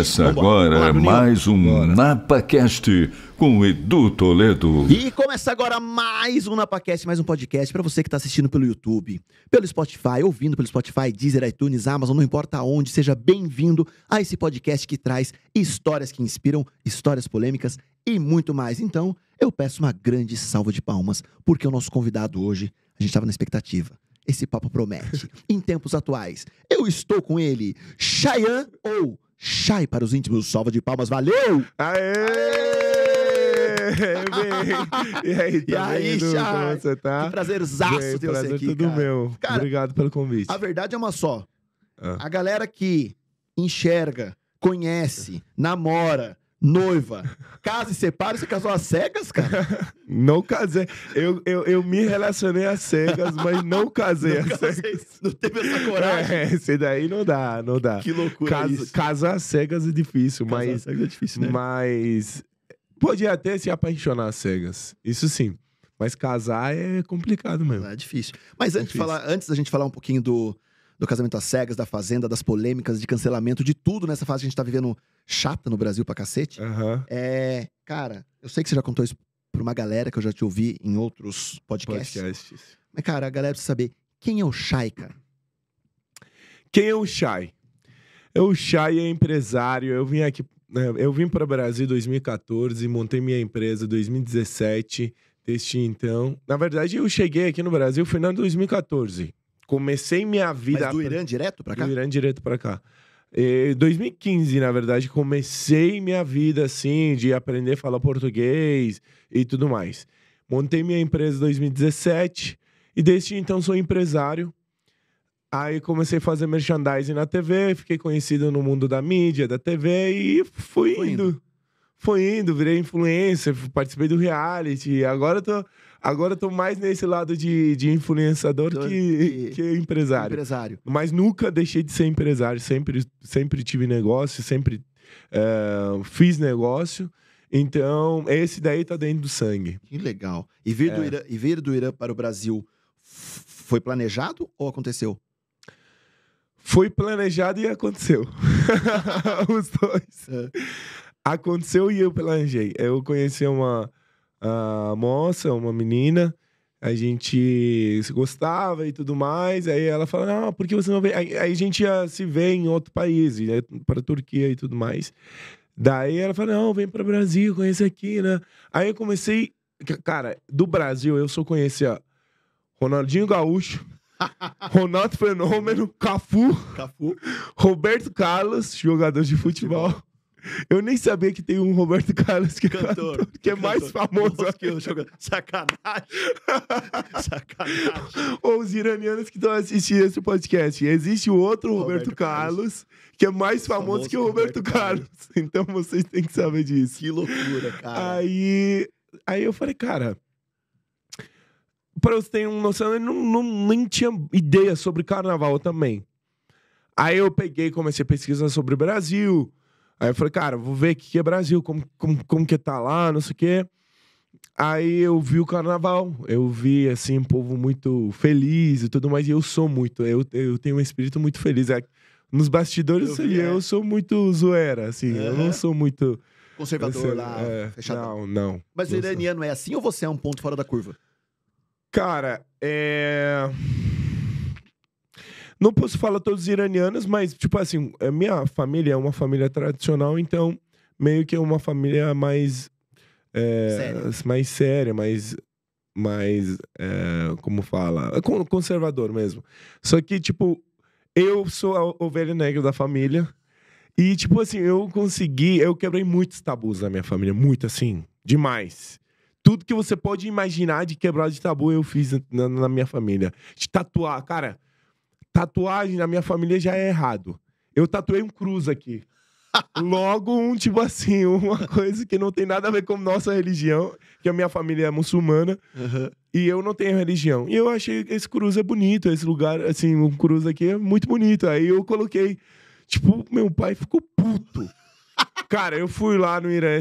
Começa agora mais um NapaCast com Edu Toledo. E começa agora mais um NapaCast, mais um podcast para você que está assistindo pelo YouTube, pelo Spotify, ouvindo pelo Spotify, Deezer, iTunes, Amazon, não importa onde. Seja bem-vindo a esse podcast que traz histórias que inspiram, histórias polêmicas e muito mais. Então, eu peço uma grande salva de palmas, porque o nosso convidado hoje, a gente estava na expectativa esse papo promete. em tempos atuais, eu estou com ele, Cheyenne ou Chai para os íntimos, salva de palmas, valeu! Aê! e aí, tá e aí vendo? Como é você tá? Que prazerzaço ter prazer você aqui, tudo cara. meu. Cara, Obrigado pelo convite. A verdade é uma só. Ah. A galera que enxerga, conhece, namora, noiva, casa e separa, você casou às cegas, cara? Não casei. Eu, eu, eu me relacionei às cegas, mas não casei não às cegas. Não teve essa coragem. É, esse daí não dá, não dá. Que loucura Cas, isso. Casar às cegas é difícil, casar mas... Casar cegas é difícil, né? Mas... Podia até se apaixonar às cegas, isso sim. Mas casar é complicado mesmo. É difícil. Mas antes, é difícil. De falar, antes da gente falar um pouquinho do do casamento às cegas, da fazenda, das polêmicas, de cancelamento, de tudo nessa fase que a gente tá vivendo chata no Brasil pra cacete. Uhum. É, cara, eu sei que você já contou isso pra uma galera que eu já te ouvi em outros podcasts. podcasts. Mas, cara, a galera precisa saber quem é o Shai, cara. Quem é o Shai? É o Shai é empresário. Eu vim aqui. Né, eu vim para o Brasil em 2014, montei minha empresa em 2017 desde então. Na verdade, eu cheguei aqui no Brasil final de 2014. Comecei minha vida. Mas do Irã direto para cá? Do Irã direto para cá. E 2015, na verdade, comecei minha vida assim, de aprender a falar português e tudo mais. Montei minha empresa em 2017 e desde então sou empresário. Aí comecei a fazer merchandising na TV, fiquei conhecido no mundo da mídia, da TV e fui, indo. indo. Fui indo, virei influencer, participei do reality. Agora tô Agora eu tô mais nesse lado de, de influenciador que, que empresário. empresário. Mas nunca deixei de ser empresário. Sempre, sempre tive negócio, sempre é, fiz negócio. Então, esse daí tá dentro do sangue. Que legal. E vir, é. do, Irã, e vir do Irã para o Brasil foi planejado ou aconteceu? Foi planejado e aconteceu. Os dois. É. Aconteceu e eu planejei. Eu conheci uma a moça, uma menina. A gente se gostava e tudo mais. Aí ela fala: Não, por que você não vem? Aí, a gente ia se ver em outro país, para a Turquia e tudo mais. Daí ela fala: Não, vem para o Brasil, conhece aqui, né? Aí eu comecei. Cara, do Brasil eu só conhecia Ronaldinho Gaúcho, Ronaldo Fenômeno, Cafu, Cafu, Roberto Carlos, jogador de futebol. Eu nem sabia que tem um Roberto Carlos que é cantor, é cantor, que é cantor. mais famoso Nossa, que o jogador. Sacanagem. Sacanagem. Ou os iranianos que estão assistindo esse podcast. Existe o outro Roberto, Roberto Carlos, Carlos, que é mais famoso, famoso que o Roberto, Roberto Carlos. Carlos. Então vocês têm que saber disso. Que loucura, cara. Aí, aí eu falei, cara, para você ter uma noção, eu não, não, nem tinha ideia sobre carnaval também. Aí eu peguei, comecei a pesquisar sobre o Brasil Aí eu falei, cara, vou ver o que é Brasil, como, como, como que tá lá, não sei o quê. Aí eu vi o carnaval, eu vi, assim, um povo muito feliz e tudo mais, e eu sou muito, eu, eu tenho um espírito muito feliz. É, nos bastidores, eu, vi, assim, eu é. sou muito zoeira, assim, uhum. eu não sou muito... Conservador assim, lá, é, fechadão. Não, não. Mas não iraniano sou. é assim ou você é um ponto fora da curva? Cara, é... Não posso falar todos os iranianos, mas, tipo assim, a é, minha família é uma família tradicional, então meio que é uma família mais. É, séria. Mais séria, mais. mais é, como fala? É conservador mesmo. Só que, tipo, eu sou a ovelha negra da família. E, tipo assim, eu consegui. Eu quebrei muitos tabus na minha família, muito assim, demais tudo que você pode imaginar de quebrar de tabu eu fiz na, na minha família. De tatuar, cara, tatuagem na minha família já é errado. Eu tatuei um cruz aqui. Logo, um tipo assim, uma coisa que não tem nada a ver com nossa religião, que a minha família é muçulmana uhum. e eu não tenho religião. E eu achei esse cruz é bonito, esse lugar, assim, um cruz aqui é muito bonito. Aí eu coloquei. Tipo, meu pai ficou puto. Cara, eu fui lá no Irã eh,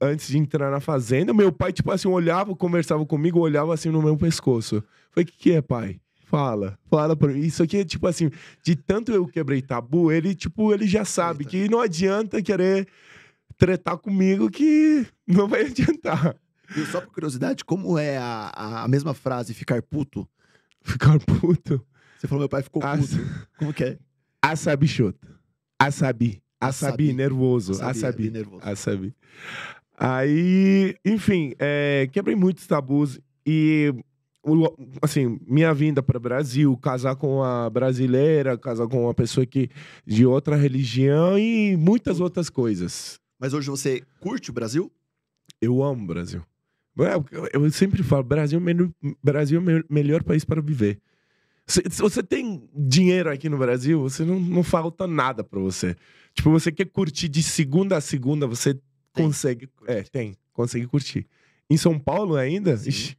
antes de entrar na fazenda. Meu pai, tipo assim, olhava, conversava comigo, olhava assim no meu pescoço. Falei, o que, que é, pai? Fala, fala pra mim. Isso aqui, é, tipo assim, de tanto eu quebrei tabu, ele, tipo, ele já sabe Eita. que não adianta querer tretar comigo que não vai adiantar. E só por curiosidade, como é a, a mesma frase, ficar puto? Ficar puto? Você falou, meu pai ficou puto. As... Como que é? Asabi shot. Asabi. Asabi, nervoso. Asabi. nervoso. Asabi. Aí, enfim, é, quebrei muitos tabus e assim, minha vinda para o Brasil, casar com a brasileira, casar com uma pessoa que de outra religião e muitas outras coisas. Mas hoje você curte o Brasil? Eu amo o Brasil. É, eu sempre falo, Brasil, é Brasil é o melhor país para viver. Se, você tem dinheiro aqui no Brasil, você não, não falta nada para você. Tipo, você quer curtir de segunda a segunda, você tem. consegue. É, tem. Consegue curtir. Em São Paulo ainda? Sim. Ixi,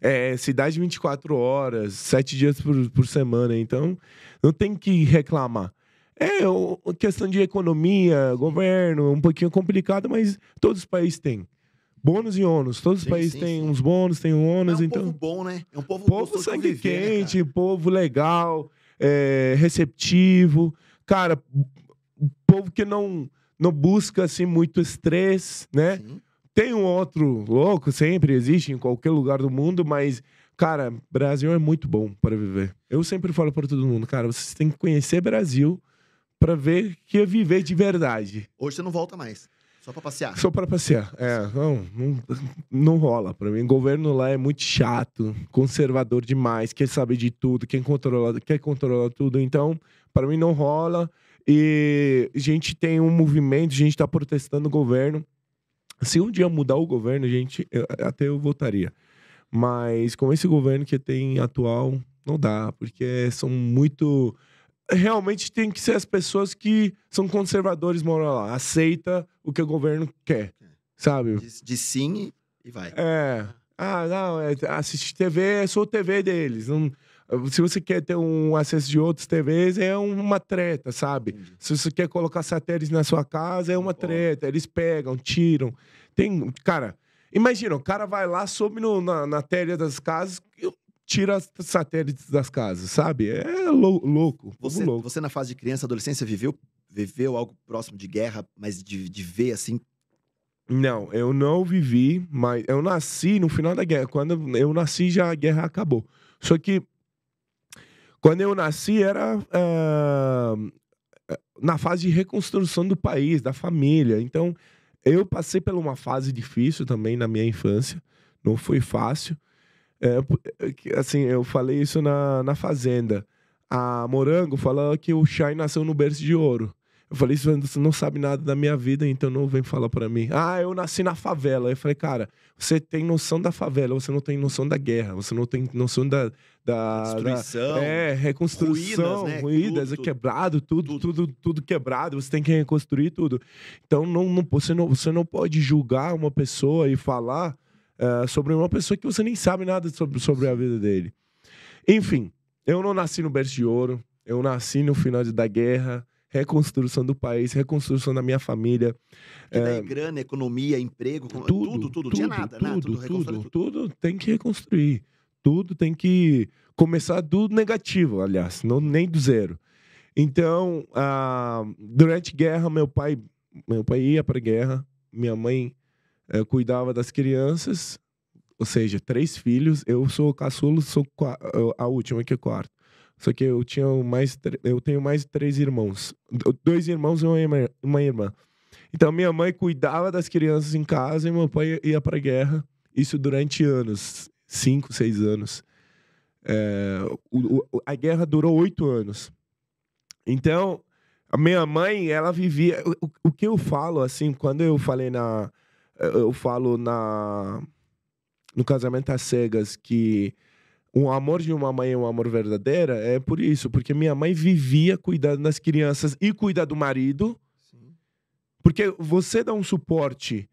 é, cidade 24 horas, sete dias por, por semana. Então, não tem que reclamar. É uma questão de economia, governo, um pouquinho complicado, mas todos os países têm. Bônus e ônus. Todos os países sim, têm sim. uns bônus, têm um ônus. É um então... povo bom, né? É um povo Povo sangue viver, né, quente, né, povo legal, é, receptivo. Cara, povo que não, não busca assim, muito estresse, né? Sim. Tem um outro louco, sempre existe em qualquer lugar do mundo, mas, cara, Brasil é muito bom para viver. Eu sempre falo para todo mundo, cara, vocês têm que conhecer Brasil para ver que é viver de verdade. Hoje você não volta mais. Só para passear? Só para passear. É, não, não, não rola para mim. O governo lá é muito chato, conservador demais, quer saber de tudo, quer controlar, quer controlar tudo. Então, para mim não rola. E a gente tem um movimento, a gente está protestando o governo. Se um dia mudar o governo, gente, eu, até eu votaria. Mas com esse governo que tem atual, não dá, porque são muito. Realmente tem que ser as pessoas que são conservadores moram lá. Aceita o que o governo quer, sabe? De sim e vai. É. Ah, não, é, assistir TV, sou TV deles. Não, se você quer ter um acesso de outras TVs, é uma treta, sabe? Entendi. Se você quer colocar satélites na sua casa, é uma treta. Eles pegam, tiram. Tem. Cara, imagina, o cara vai lá, sobe no, na, na telha das casas, tira satélites das casas, sabe? É lou louco, você, louco. Você, na fase de criança, adolescência, viveu, viveu algo próximo de guerra, mas de, de ver assim? Não, eu não vivi, mas eu nasci no final da guerra. Quando eu nasci, já a guerra acabou. Só que quando eu nasci, era uh, na fase de reconstrução do país, da família. Então, eu passei por uma fase difícil também na minha infância. Não foi fácil. É, assim, eu falei isso na, na Fazenda. A Morango falou que o Shai nasceu no berço de ouro. Eu falei, você não sabe nada da minha vida, então não vem falar para mim. Ah, eu nasci na favela. Eu falei, cara, você tem noção da favela, você não tem noção da guerra, você não tem noção da. da Destruição. Da, é, reconstrução, né? ruídas, tudo, é quebrado, tudo, tudo, tudo, tudo quebrado, você tem que reconstruir tudo. Então não, não, você, não, você não pode julgar uma pessoa e falar uh, sobre uma pessoa que você nem sabe nada sobre, sobre a vida dele. Enfim, eu não nasci no berço de ouro, eu nasci no final da guerra reconstrução do país, reconstrução da minha família. Que é, eh, grana, economia, emprego, tudo, tudo, tudo, tudo tinha nada, né? tudo, Tudo, tudo, tudo, tudo tem que reconstruir. Tudo tem que começar do negativo, aliás, não nem do zero. Então, ah, durante a guerra, meu pai, meu pai ia para a guerra, minha mãe eh, cuidava das crianças, ou seja, três filhos. Eu sou caçulo, sou a última que é quarto. Só que eu tinha mais eu tenho mais três irmãos, dois irmãos e uma irmã. Então minha mãe cuidava das crianças em casa e meu pai ia para guerra. Isso durante anos, cinco, seis anos. É, o, o, a guerra durou oito anos. Então a minha mãe ela vivia o, o que eu falo assim quando eu falei na eu falo na no casamento às cegas que o amor de uma mãe é um amor verdadeiro é por isso, porque minha mãe vivia cuidando das crianças e cuidar do marido. Sim. Porque você dá um suporte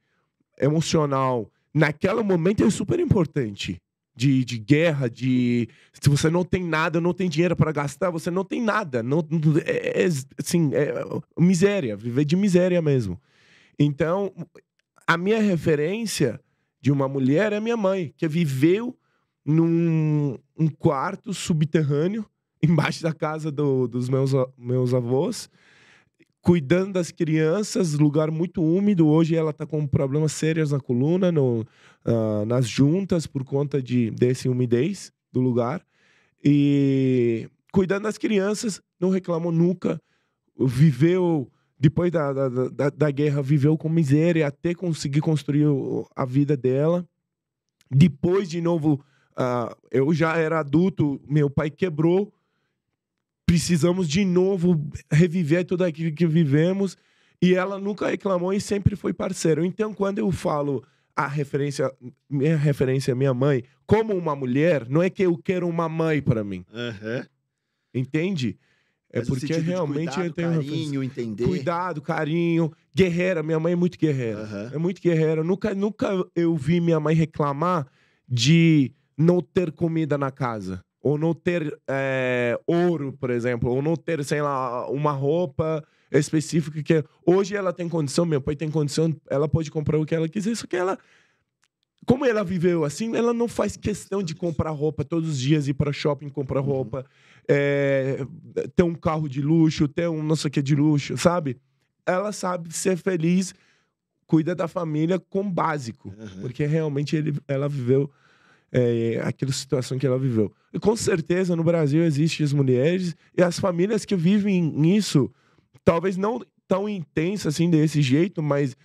emocional naquele momento é super importante. De, de guerra, de. Se você não tem nada, não tem dinheiro para gastar, você não tem nada. Não, é, é, assim, é, é miséria, viver de miséria mesmo. Então, a minha referência de uma mulher é minha mãe, que viveu num um quarto subterrâneo, embaixo da casa do, dos meus, meus avós, cuidando das crianças, lugar muito úmido. Hoje ela está com problemas sérios na coluna, no, uh, nas juntas, por conta de, desse umidez do lugar. E cuidando das crianças, não reclamou nunca, viveu depois da, da, da, da, guerra, viveu com miséria até conseguir construir a vida dela. Depois, de novo, Uh, eu já era adulto, meu pai quebrou, precisamos de novo reviver tudo aquilo que vivemos. E ela nunca reclamou e sempre foi parceira. Então, quando eu falo a referência, minha referência minha mãe, como uma mulher, não é que eu quero uma mãe para mim. Uhum. Entende? É Mas porque tipo realmente cuidado, eu tenho carinho, entender. Cuidado, carinho, guerreira. Minha mãe é muito guerreira. Uhum. É muito guerreira. Nunca, nunca eu vi minha mãe reclamar de não ter comida na casa, ou não ter é, ouro, por exemplo, ou não ter, sei lá, uma roupa específica que hoje ela tem condição, meu pai tem condição, ela pode comprar o que ela quiser, só que ela como ela viveu assim, ela não faz questão de comprar roupa todos os dias, ir para shopping comprar uhum. roupa, uhum. é, ter um carro de luxo, ter um não sei o que de luxo, sabe? Ela sabe ser feliz, cuida da família com básico, uhum. porque realmente ele, ela viveu é, aquela situação que ela viveu. E com certeza no Brasil existem as mulheres e as famílias que vivem isso, talvez não tão intensa assim desse jeito, mas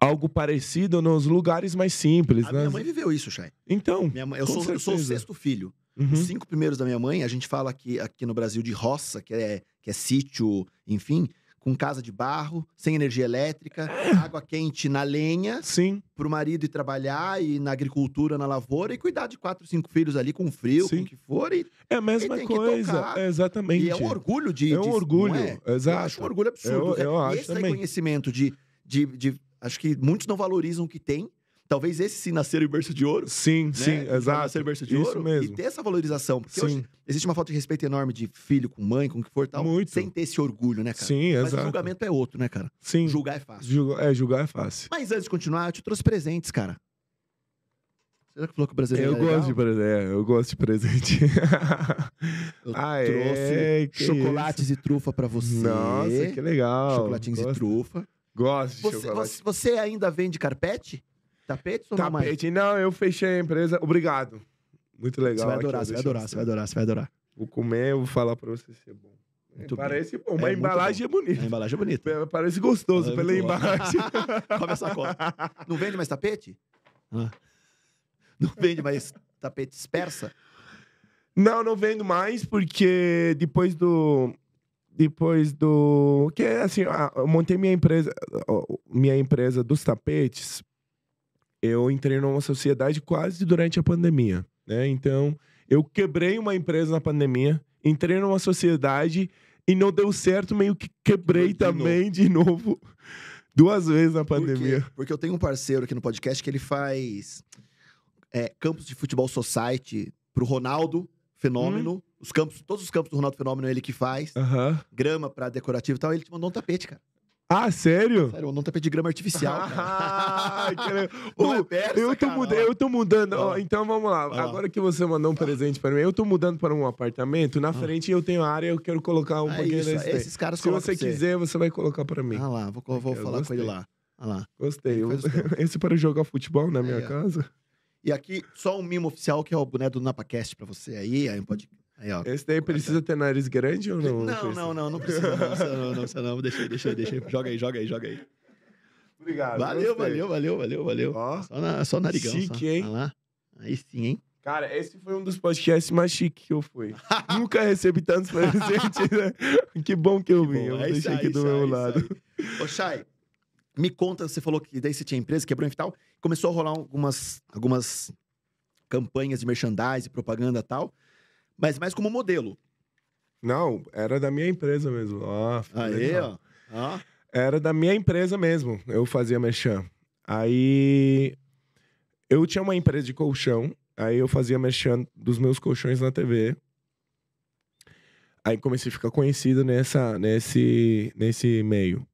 algo parecido nos lugares mais simples. A né? minha mãe viveu isso, Chay. Então, minha mãe, eu, sou, eu, sou, o sexto filho. Uhum. Os cinco primeiros da minha mãe, a gente fala aqui, aqui no Brasil de roça, que é, que é sítio, enfim com casa de barro, sem energia elétrica, água quente na lenha, sim, pro marido ir trabalhar e na agricultura, na lavoura e cuidar de quatro, cinco filhos ali com frio, sim. com o que for e é a mesma coisa, é exatamente. E é um orgulho de, é um de, orgulho, é? exato, eu acho um orgulho absurdo. Eu, eu acho esse também. reconhecimento de, de, de acho que muitos não valorizam o que tem Talvez esse sim nascer em berço de ouro. Sim, né? sim, então, exato. Nascer em berço de Isso ouro mesmo. e ter essa valorização. Porque sim. hoje existe uma falta de respeito enorme de filho com mãe, com o que for tal. Muito. Sem ter esse orgulho, né, cara? Sim, Mas exato. Mas o julgamento é outro, né, cara? Sim. Julgar é fácil. É, julgar é fácil. Mas antes de continuar, eu te trouxe presentes, cara. Será que falou que o brasileiro eu é gosto de presente. É, eu gosto de presente. eu ah, trouxe é? chocolates e trufa para você. Nossa, que legal. Chocolatinhos gosto. e trufa. Gosto de você, chocolate. Você ainda vende carpete? Tapete ou não Tapete, não, eu fechei a empresa. Obrigado. Muito legal. Você vai adorar, você vai adorar, você vai adorar, você vai adorar. Vou comer, eu vou falar pra você se é bom. Muito Parece bom. Uma é, embalagem é bonita. A embalagem é bonita. Parece gostoso é pela embalagem. Come essa cola. Não vende mais tapete? Não vende mais tapetes persa? Não, não vendo mais, porque depois do. Depois do. Que é assim, ah, eu montei minha empresa, minha empresa dos tapetes eu entrei numa sociedade quase durante a pandemia, né? Então, eu quebrei uma empresa na pandemia, entrei numa sociedade e não deu certo, meio que quebrei de também novo. de novo duas vezes na pandemia. Por Porque eu tenho um parceiro aqui no podcast que ele faz é, campos de futebol society pro Ronaldo Fenômeno. Hum. Os campos, todos os campos do Ronaldo Fenômeno é ele que faz. Grama para decorativo e tal. Ele te mandou um tapete, cara. Ah, sério? Sério, o nome tá pedigrama artificial. Ah, que... Não é persa, eu tô cara, mudando, eu tô mudando. Ó, então vamos lá. Agora que você mandou um presente para mim, eu tô mudando para um apartamento. Na frente eu tenho área, eu quero colocar um é pouquinho isso, é Esses caras Se você, você quiser, você vai colocar para mim. Ah lá, vou, vou falar com ele lá. Ah lá. Gostei. Eu, esse é para jogar futebol na minha é, casa. E aqui, só um mimo oficial, que é o boné do NapaCast pra você aí. Aí pode Aí, ó, Esse daí precisa ter nariz grande ou não? Não, não, não, não precisa. Não, precisa não, não precisa não. Deixa aí, deixa aí, deixa aí. Joga aí, joga aí, joga aí. Obrigado. Valeu, valeu, valeu, valeu, valeu. Ó, só, na, só narigão. Chique, só. hein? lá. Aí sim, hein? Cara, esse foi um dos podcasts mais chiques que eu fui. Nunca recebi tantos presentes, né? Que bom que eu que vim. Eu é deixei aí, aqui do meu aí, lado. Ô, Chay, me conta, você falou que daí você tinha empresa, quebrou e tal. Começou a rolar algumas, algumas campanhas de merchandising, propaganda e tal mas mais como modelo. Não, era da minha empresa mesmo. Ó, oh, Aí, ó. Era da minha empresa mesmo. Eu fazia mexer Aí eu tinha uma empresa de colchão, aí eu fazia mexer dos meus colchões na TV. Aí comecei a ficar conhecido nessa, nesse, nesse meio.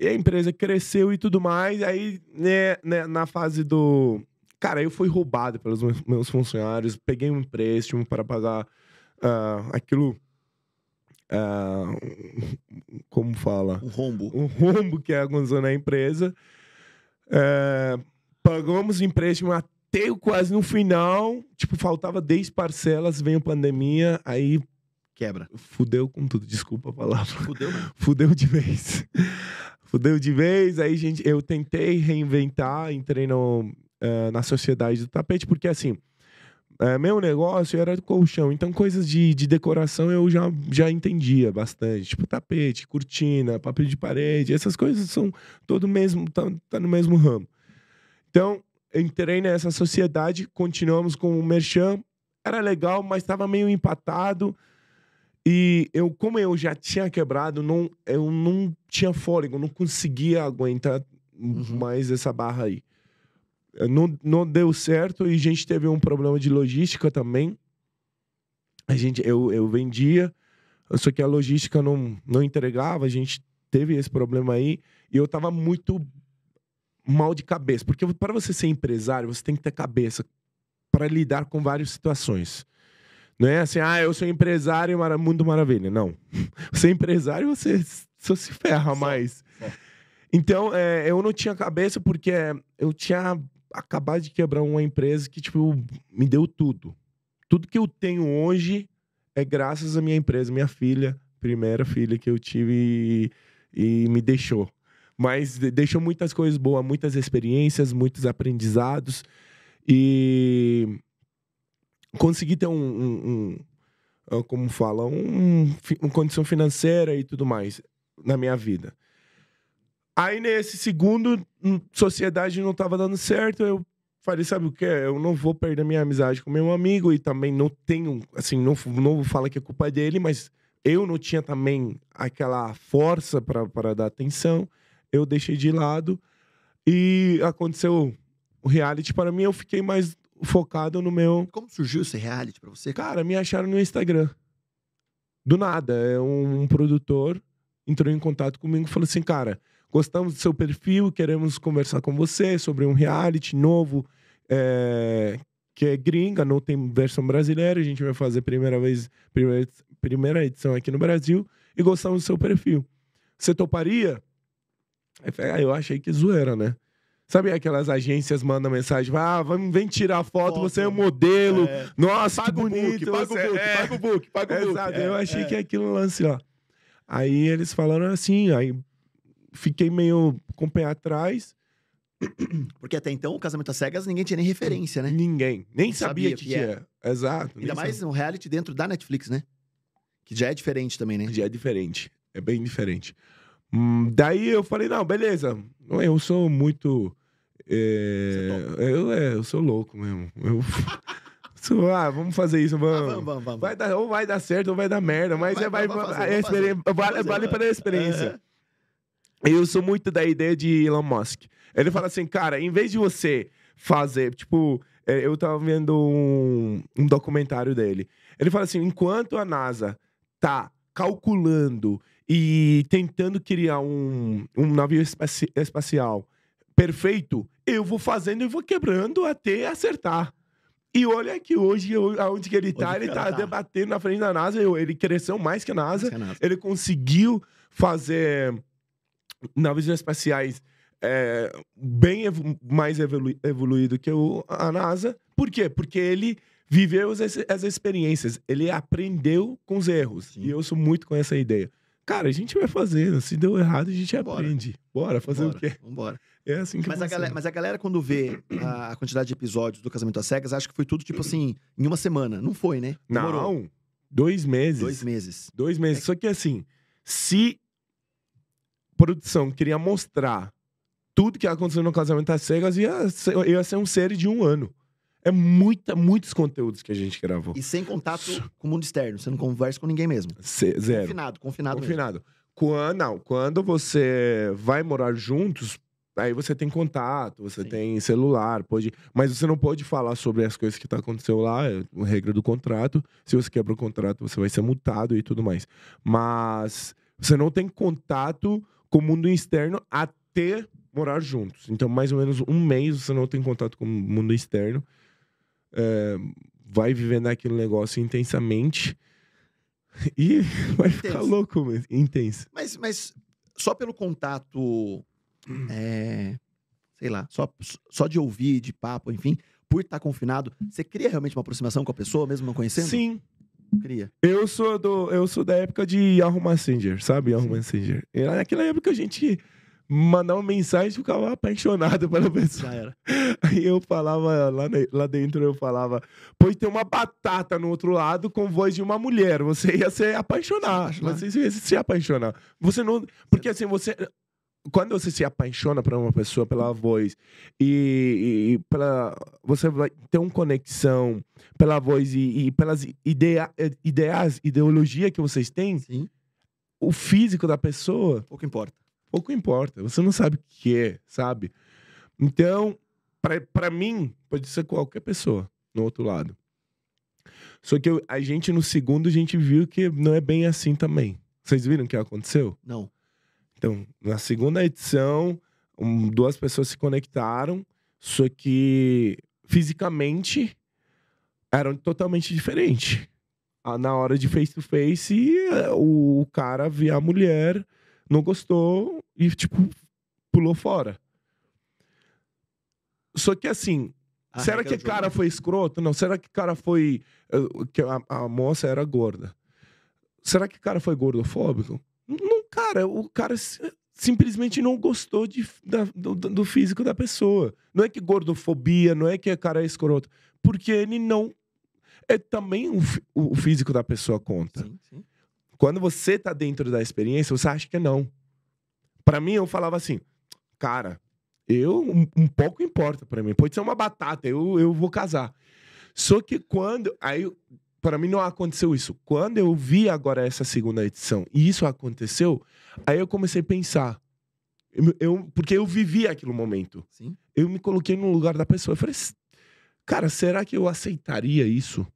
E a empresa cresceu e tudo mais. Aí, né, né, na fase do, Cara, eu fui roubado pelos meus funcionários, peguei um empréstimo para pagar uh, aquilo. Uh, como fala? Um rombo. Um rombo que aconteceu na empresa. Uh, pagamos empréstimo até quase no final. Tipo, faltava 10 parcelas, veio a pandemia, aí. Quebra. Fudeu com tudo, desculpa a palavra. Fudeu, Fudeu de vez. Fudeu de vez, aí gente, eu tentei reinventar, entrei no, eh, na sociedade do tapete, porque assim. É, meu negócio era colchão, então coisas de, de decoração eu já, já entendia bastante. Tipo tapete, cortina, papel de parede, essas coisas são todo mesmo, tá, tá no mesmo ramo. Então, entrei nessa sociedade, continuamos com o Merchan, era legal, mas estava meio empatado. E eu, como eu já tinha quebrado, não, eu não tinha fôlego, não conseguia aguentar uhum. mais essa barra aí não, não deu certo e a gente teve um problema de logística também. A gente, eu, eu vendia, só que a logística não, não entregava, a gente teve esse problema aí e eu tava muito mal de cabeça, porque para você ser empresário, você tem que ter cabeça para lidar com várias situações. Não é assim, ah, eu sou empresário, mara, mundo maravilha. Não. Você empresário, você só se ferra mais. É. Então, é, eu não tinha cabeça porque eu tinha acabar de quebrar uma empresa que, tipo, me deu tudo. Tudo que eu tenho hoje é graças à minha empresa, minha filha, primeira filha que eu tive e, e me deixou. Mas deixou muitas coisas boas, muitas experiências, muitos aprendizados. E consegui ter um, um, um ah, como fala, um, uma condição financeira e tudo mais na minha vida. Aí nesse segundo, sociedade não tava dando certo, eu falei, sabe o que? Eu não vou perder minha amizade com meu amigo e também não tenho, assim, não, não vou falar que é culpa dele, mas eu não tinha também aquela força para dar atenção. Eu deixei de lado e aconteceu o reality para mim, eu fiquei mais focado no meu. Como surgiu esse reality para você? Cara, me acharam no Instagram. Do nada, é um, um produtor entrou em contato comigo e falou assim, cara, gostamos do seu perfil, queremos conversar com você sobre um reality novo é, que é gringa, não tem versão brasileira. A gente vai fazer primeira vez, primeira, primeira edição aqui no Brasil e gostamos do seu perfil. Você toparia? Ah, eu achei que zoeira, né? Sabe aquelas agências mandam mensagem, ah, vem, vem tirar foto, foto, você é um né? modelo, é. nossa, paga que bonito. Book, paga, o book, é. paga o book, paga o book, paga o book. Exato, é, eu é, achei é. que é aquilo lance lá. Aí eles falaram assim, aí fiquei meio com o pé atrás. Porque até então, o Casamento às Cegas, ninguém tinha nem referência, né? Ninguém. Nem sabia, sabia que, que era. É. Exato. Ainda mais sabia. um reality dentro da Netflix, né? Que já é diferente também, né? Já é diferente. É bem diferente. Hum, daí eu falei, não, beleza. Eu sou muito... Eh, é... É eu, eu sou louco mesmo. Eu... Ah, vamos fazer isso, ah, vamos. Ah, vamos, vamos, vamos. Vai dar, ou vai dar certo ou vai dar merda, mas é, vai, é vale, vale pela experiência eu sou muito da ideia de Elon Musk. Ele fala assim, cara, em vez de você fazer, tipo, é, eu tava vendo um, um documentário dele. Ele fala assim, enquanto a NASA tá calculando e tentando criar um, um navio espaci espacial perfeito, eu vou fazendo e vou quebrando até acertar. E olha que hoje, aonde que ele está ele está tá. debatendo na frente da NASA. Ele cresceu mais que a NASA. Que a NASA. Ele conseguiu fazer naves espaciais é, bem mais evolu evoluído que o, a NASA. Por quê? Porque ele viveu as, as experiências, ele aprendeu com os erros. Sim. E eu sou muito com essa ideia. Cara, a gente vai fazendo. Se deu errado, a gente aprende. Bora fazer o quê? Vambora. É assim que mas funciona. a, galera, mas a galera, quando vê a quantidade de episódios do Casamento às Cegas, acha que foi tudo, tipo assim, em uma semana. Não foi, né? Demorou. Não. Dois meses. Dois meses. Dois meses. É... Só que assim, se produção queria mostrar tudo que aconteceu no Casamento das Cegas, ia ser, ia ser um série de um ano. É muita, muitos conteúdos que a gente gravou. E sem contato com o mundo externo. Você não conversa com ninguém mesmo. C zero. Confinado, confinado. Confinado. Mesmo. Quando, não, quando você vai morar juntos, aí você tem contato, você Sim. tem celular, pode. Mas você não pode falar sobre as coisas que tá acontecendo lá, é a regra do contrato. Se você quebra o contrato, você vai ser multado e tudo mais. Mas você não tem contato com o mundo externo até morar juntos. Então, mais ou menos um mês você não tem contato com o mundo externo. É, vai vivendo aquele negócio intensamente e vai Intenso. ficar louco mesmo. Intenso. Mas, mas só pelo contato, é, sei lá, só, só de ouvir, de papo, enfim, por estar confinado, você cria realmente uma aproximação com a pessoa, mesmo não conhecendo? Sim, Cria. Eu sou, do, eu sou da época de Yahoo Messenger, sabe? Yahoo Messenger. E naquela época a gente mandava uma mensagem e ficava apaixonado pela pessoa. Já era. Aí eu falava, lá, lá dentro eu falava, pois tem uma batata no outro lado com voz de uma mulher, você ia se apaixonar. Se apaixonar. Você ia se apaixonar. Você não... Porque assim, você quando você se apaixona por uma pessoa pela voz e, e, e pela você vai ter uma conexão pela voz e, e pelas idea, ideologia que vocês têm, Sim. o físico da pessoa. Pouco importa. Pouco importa. Você não sabe o que é, sabe? Então, para mim, pode ser qualquer pessoa no outro lado. Só que eu, a gente, no segundo, a gente viu que não é bem assim também. Vocês viram o que aconteceu? Não. Então, na segunda edição, um, duas pessoas se conectaram, só que fisicamente eram totalmente diferentes. Ah, na hora de face to face, o cara via a mulher, não gostou e, tipo, pulou fora. Só que assim, ah, será que o cara foi escroto? Não, será que o cara foi. Eh, que a, a moça era gorda. Será que o cara foi gordofóbico? Não, cara, o cara simplesmente não gostou de, da, do, do, físico da pessoa. Não é que gordofobia, não é que o cara é escroto. Porque ele não é também o, o físico da pessoa conta. Sim, sim. Quando você tá dentro da experiência, você acha que não. Para mim, eu falava assim, cara, eu um, um pouco importa para mim. Pode ser uma batata, eu, eu vou casar. Só que quando. Aí, para mim não aconteceu isso. Quando eu vi agora essa segunda edição e isso aconteceu, aí eu comecei a pensar. Eu, eu porque eu vivi aquele momento. Sim. Eu me coloquei no lugar da pessoa. Eu falei, Cara, será que eu aceitaria isso?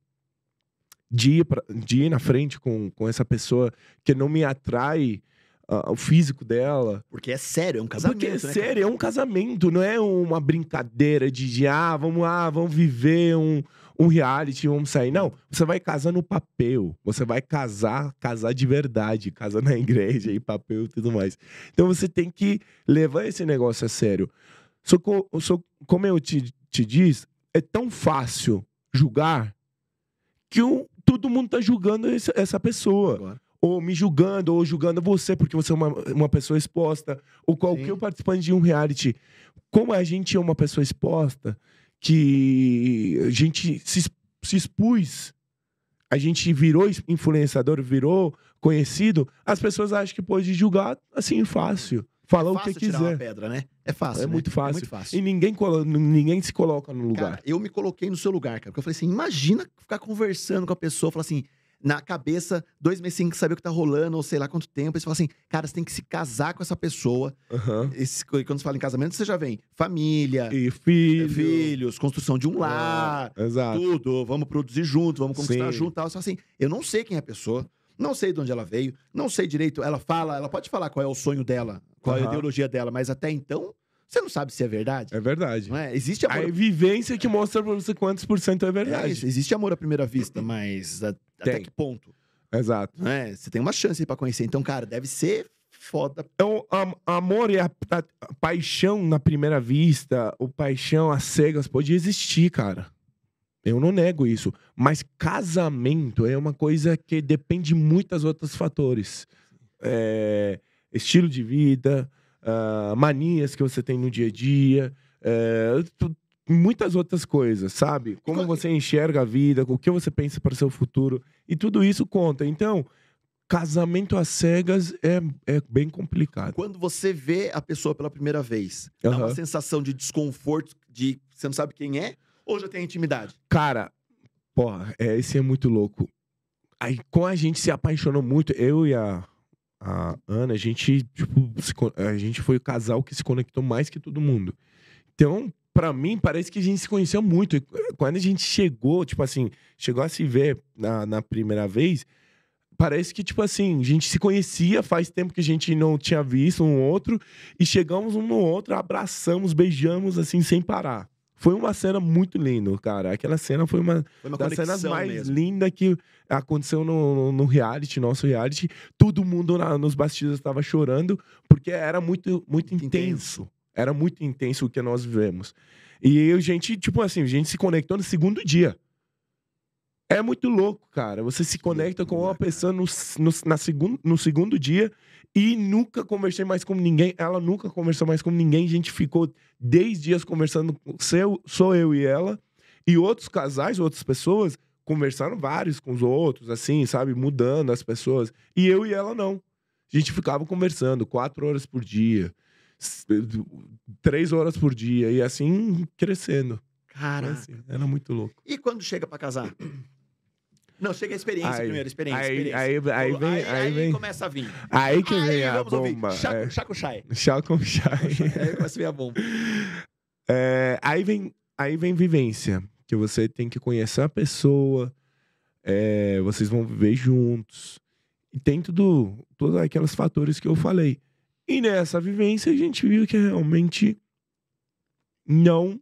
De ir, pra, de ir na frente com, com essa pessoa que não me atrai uh, o físico dela. Porque é sério, é um casamento. Porque é né, sério, é um casamento, não é uma brincadeira de, de ah, vamos lá, ah, vamos viver um, um reality, vamos sair. Não, você vai casar no papel. Você vai casar, casar de verdade, casar na igreja e papel e tudo mais. Então você tem que levar esse negócio a sério. Só, co, só como eu te, te disse é tão fácil julgar que um, todo mundo tá julgando essa, essa pessoa. Agora. Ou me julgando, ou julgando você, porque você é uma, uma pessoa exposta, ou qualquer Sim. participante de um reality. Como a gente é uma pessoa exposta, que a gente se, se expus, a gente virou influenciador, virou conhecido, as pessoas acham que pode julgar assim fácil falar é o que quiser. Tirar uma pedra, né? É fácil. É, né? muito fácil. é muito fácil. E ninguém, ninguém se coloca no lugar. Cara, eu me coloquei no seu lugar, cara. Porque eu falei assim: imagina ficar conversando com a pessoa, falar assim, na cabeça, dois meses sem saber o que tá rolando, ou sei lá quanto tempo. e você fala assim, cara, você tem que se casar com essa pessoa. Uhum. Esse, quando você fala em casamento, você já vem família, e filho. filhos, construção de um é, lar, ah, tudo. Vamos produzir junto, vamos conquistar Sim. junto. Você fala assim, eu não sei quem é a pessoa. Não sei de onde ela veio, não sei direito. Ela fala, ela pode falar qual é o sonho dela, qual uhum. a ideologia dela, mas até então você não sabe se é verdade. É verdade. Não é? Existe amor... A vivência que mostra pra você quantos por cento é, é verdade. É Existe amor à primeira vista, mas a... até que ponto? Exato. Não é? Você tem uma chance para conhecer. Então, cara, deve ser foda. Então, a, amor e a, a, a, paixão na primeira vista, o paixão as cegas, pode existir, cara. Eu não nego isso. Mas casamento é uma coisa que depende de muitos outros fatores. É estilo de vida, uh, manias que você tem no dia a dia, uh, muitas outras coisas, sabe? Como você enxerga a vida, o que você pensa para o seu futuro, e tudo isso conta. Então, casamento às cegas é, é bem complicado. Quando você vê a pessoa pela primeira vez, uhum. dá uma sensação de desconforto, de você não sabe quem é, ou já tem intimidade? Cara, porra, é, esse é muito louco. Aí, com a gente se apaixonou muito, eu e a a Ana, a gente, tipo, a gente foi o casal que se conectou mais que todo mundo. Então, para mim, parece que a gente se conheceu muito. E quando a gente chegou, tipo assim, chegou a se ver na, na primeira vez, parece que, tipo assim, a gente se conhecia, faz tempo que a gente não tinha visto um outro, e chegamos um no outro, abraçamos, beijamos, assim, sem parar. Foi uma cena muito linda, cara. Aquela cena foi uma, foi uma das cenas mais mesmo. lindas que aconteceu no, no reality, nosso reality. Todo mundo na, nos bastidores estava chorando, porque era muito, muito intenso. intenso. Era muito intenso o que nós vivemos. E a gente, tipo assim, a gente se conectou no segundo dia. É muito louco, cara. Você se conecta com uma né, pessoa no, no, na segun, no segundo dia e nunca conversei mais com ninguém. Ela nunca conversou mais com ninguém. A gente ficou 10 dias conversando. Seu, sou eu e ela. E outros casais, outras pessoas, conversaram vários com os outros, assim, sabe? Mudando as pessoas. E eu e ela não. A gente ficava conversando quatro horas por dia, três horas por dia. E assim crescendo. Cara. Assim, era muito louco. E quando chega para casar? Não, chega a experiência aí, primeiro, experiência, aí, experiência. Aí, aí, vem, aí, aí, vem. começa a vir. Aí que vem a bomba. Ouvir. Chaco, chá Chaco Chai. Chaco Aí começa a vir a bomba. É, aí, vem, aí vem vivência, que você tem que conhecer a pessoa, é, vocês vão viver juntos. E tem tudo, todos aqueles fatores que eu falei. E nessa vivência a gente viu que realmente não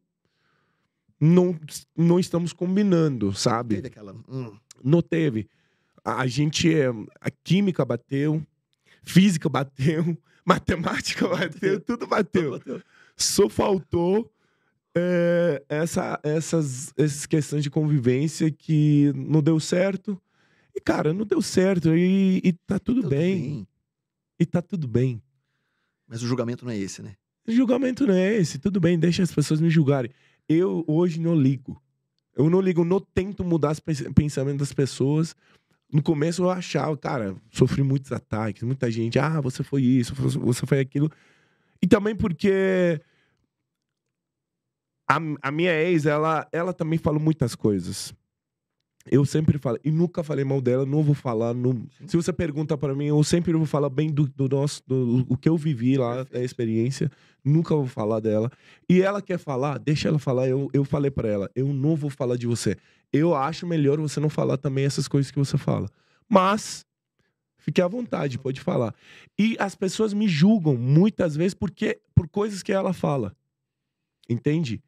não, não estamos combinando, sabe? Daquela, hum. Não teve. A, gente. Eh, a química bateu, física bateu, matemática bateu, tudo bateu. bateu. Só faltou é, essa, essas, essas questões de convivência que não deu certo. E, cara, não deu certo. E, e tá tudo, tá tudo bem. bem. E tá tudo bem. Mas o julgamento não é esse, né? O julgamento não é esse. Tudo bem, deixa as pessoas me julgarem. Eu hoje não ligo. Eu não ligo, eu não tento mudar os pensamentos das pessoas. No começo eu achava, cara, sofri muitos ataques, muita gente, ah, você foi isso, você foi aquilo. E também porque a, a minha ex, ela, ela também falou muitas coisas. Eu sempre falo, e nunca falei mal dela, não vou falar. Se você pergunta para mim, eu sempre vou falar bem do, do nosso, do, do, que eu vivi lá, da experiência. Nunca vou falar dela. E ela quer falar, deixa ela falar. Eu, eu falei para ela, eu não vou falar de você. Eu acho melhor você não falar também essas coisas que você fala. Mas, fique à vontade, pode falar. E as pessoas me julgam muitas vezes porque por coisas que ela fala. Entende?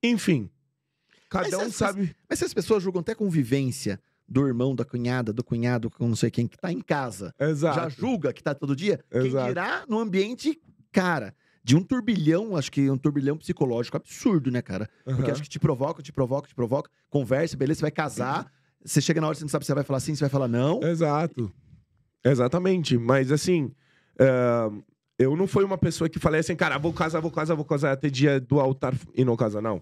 Enfim, Cada mas um sabe. Mas se as pessoas julgam até convivência do irmão, da cunhada, do cunhado, com não sei quem, que tá em casa. Exato. Já julga que tá todo dia. Exato. Quem dirá no ambiente, cara, de um turbilhão, acho que um turbilhão psicológico absurdo, né, cara? Uhum. Porque acho que te provoca, te provoca, te provoca. Conversa, beleza, você vai casar. Você chega na hora, você não sabe se vai falar sim, se vai falar não. Exato. Exatamente. Mas assim. Uh, eu não fui uma pessoa que falei assim, cara, vou casar, vou casar, vou casar até dia do altar e não casar, não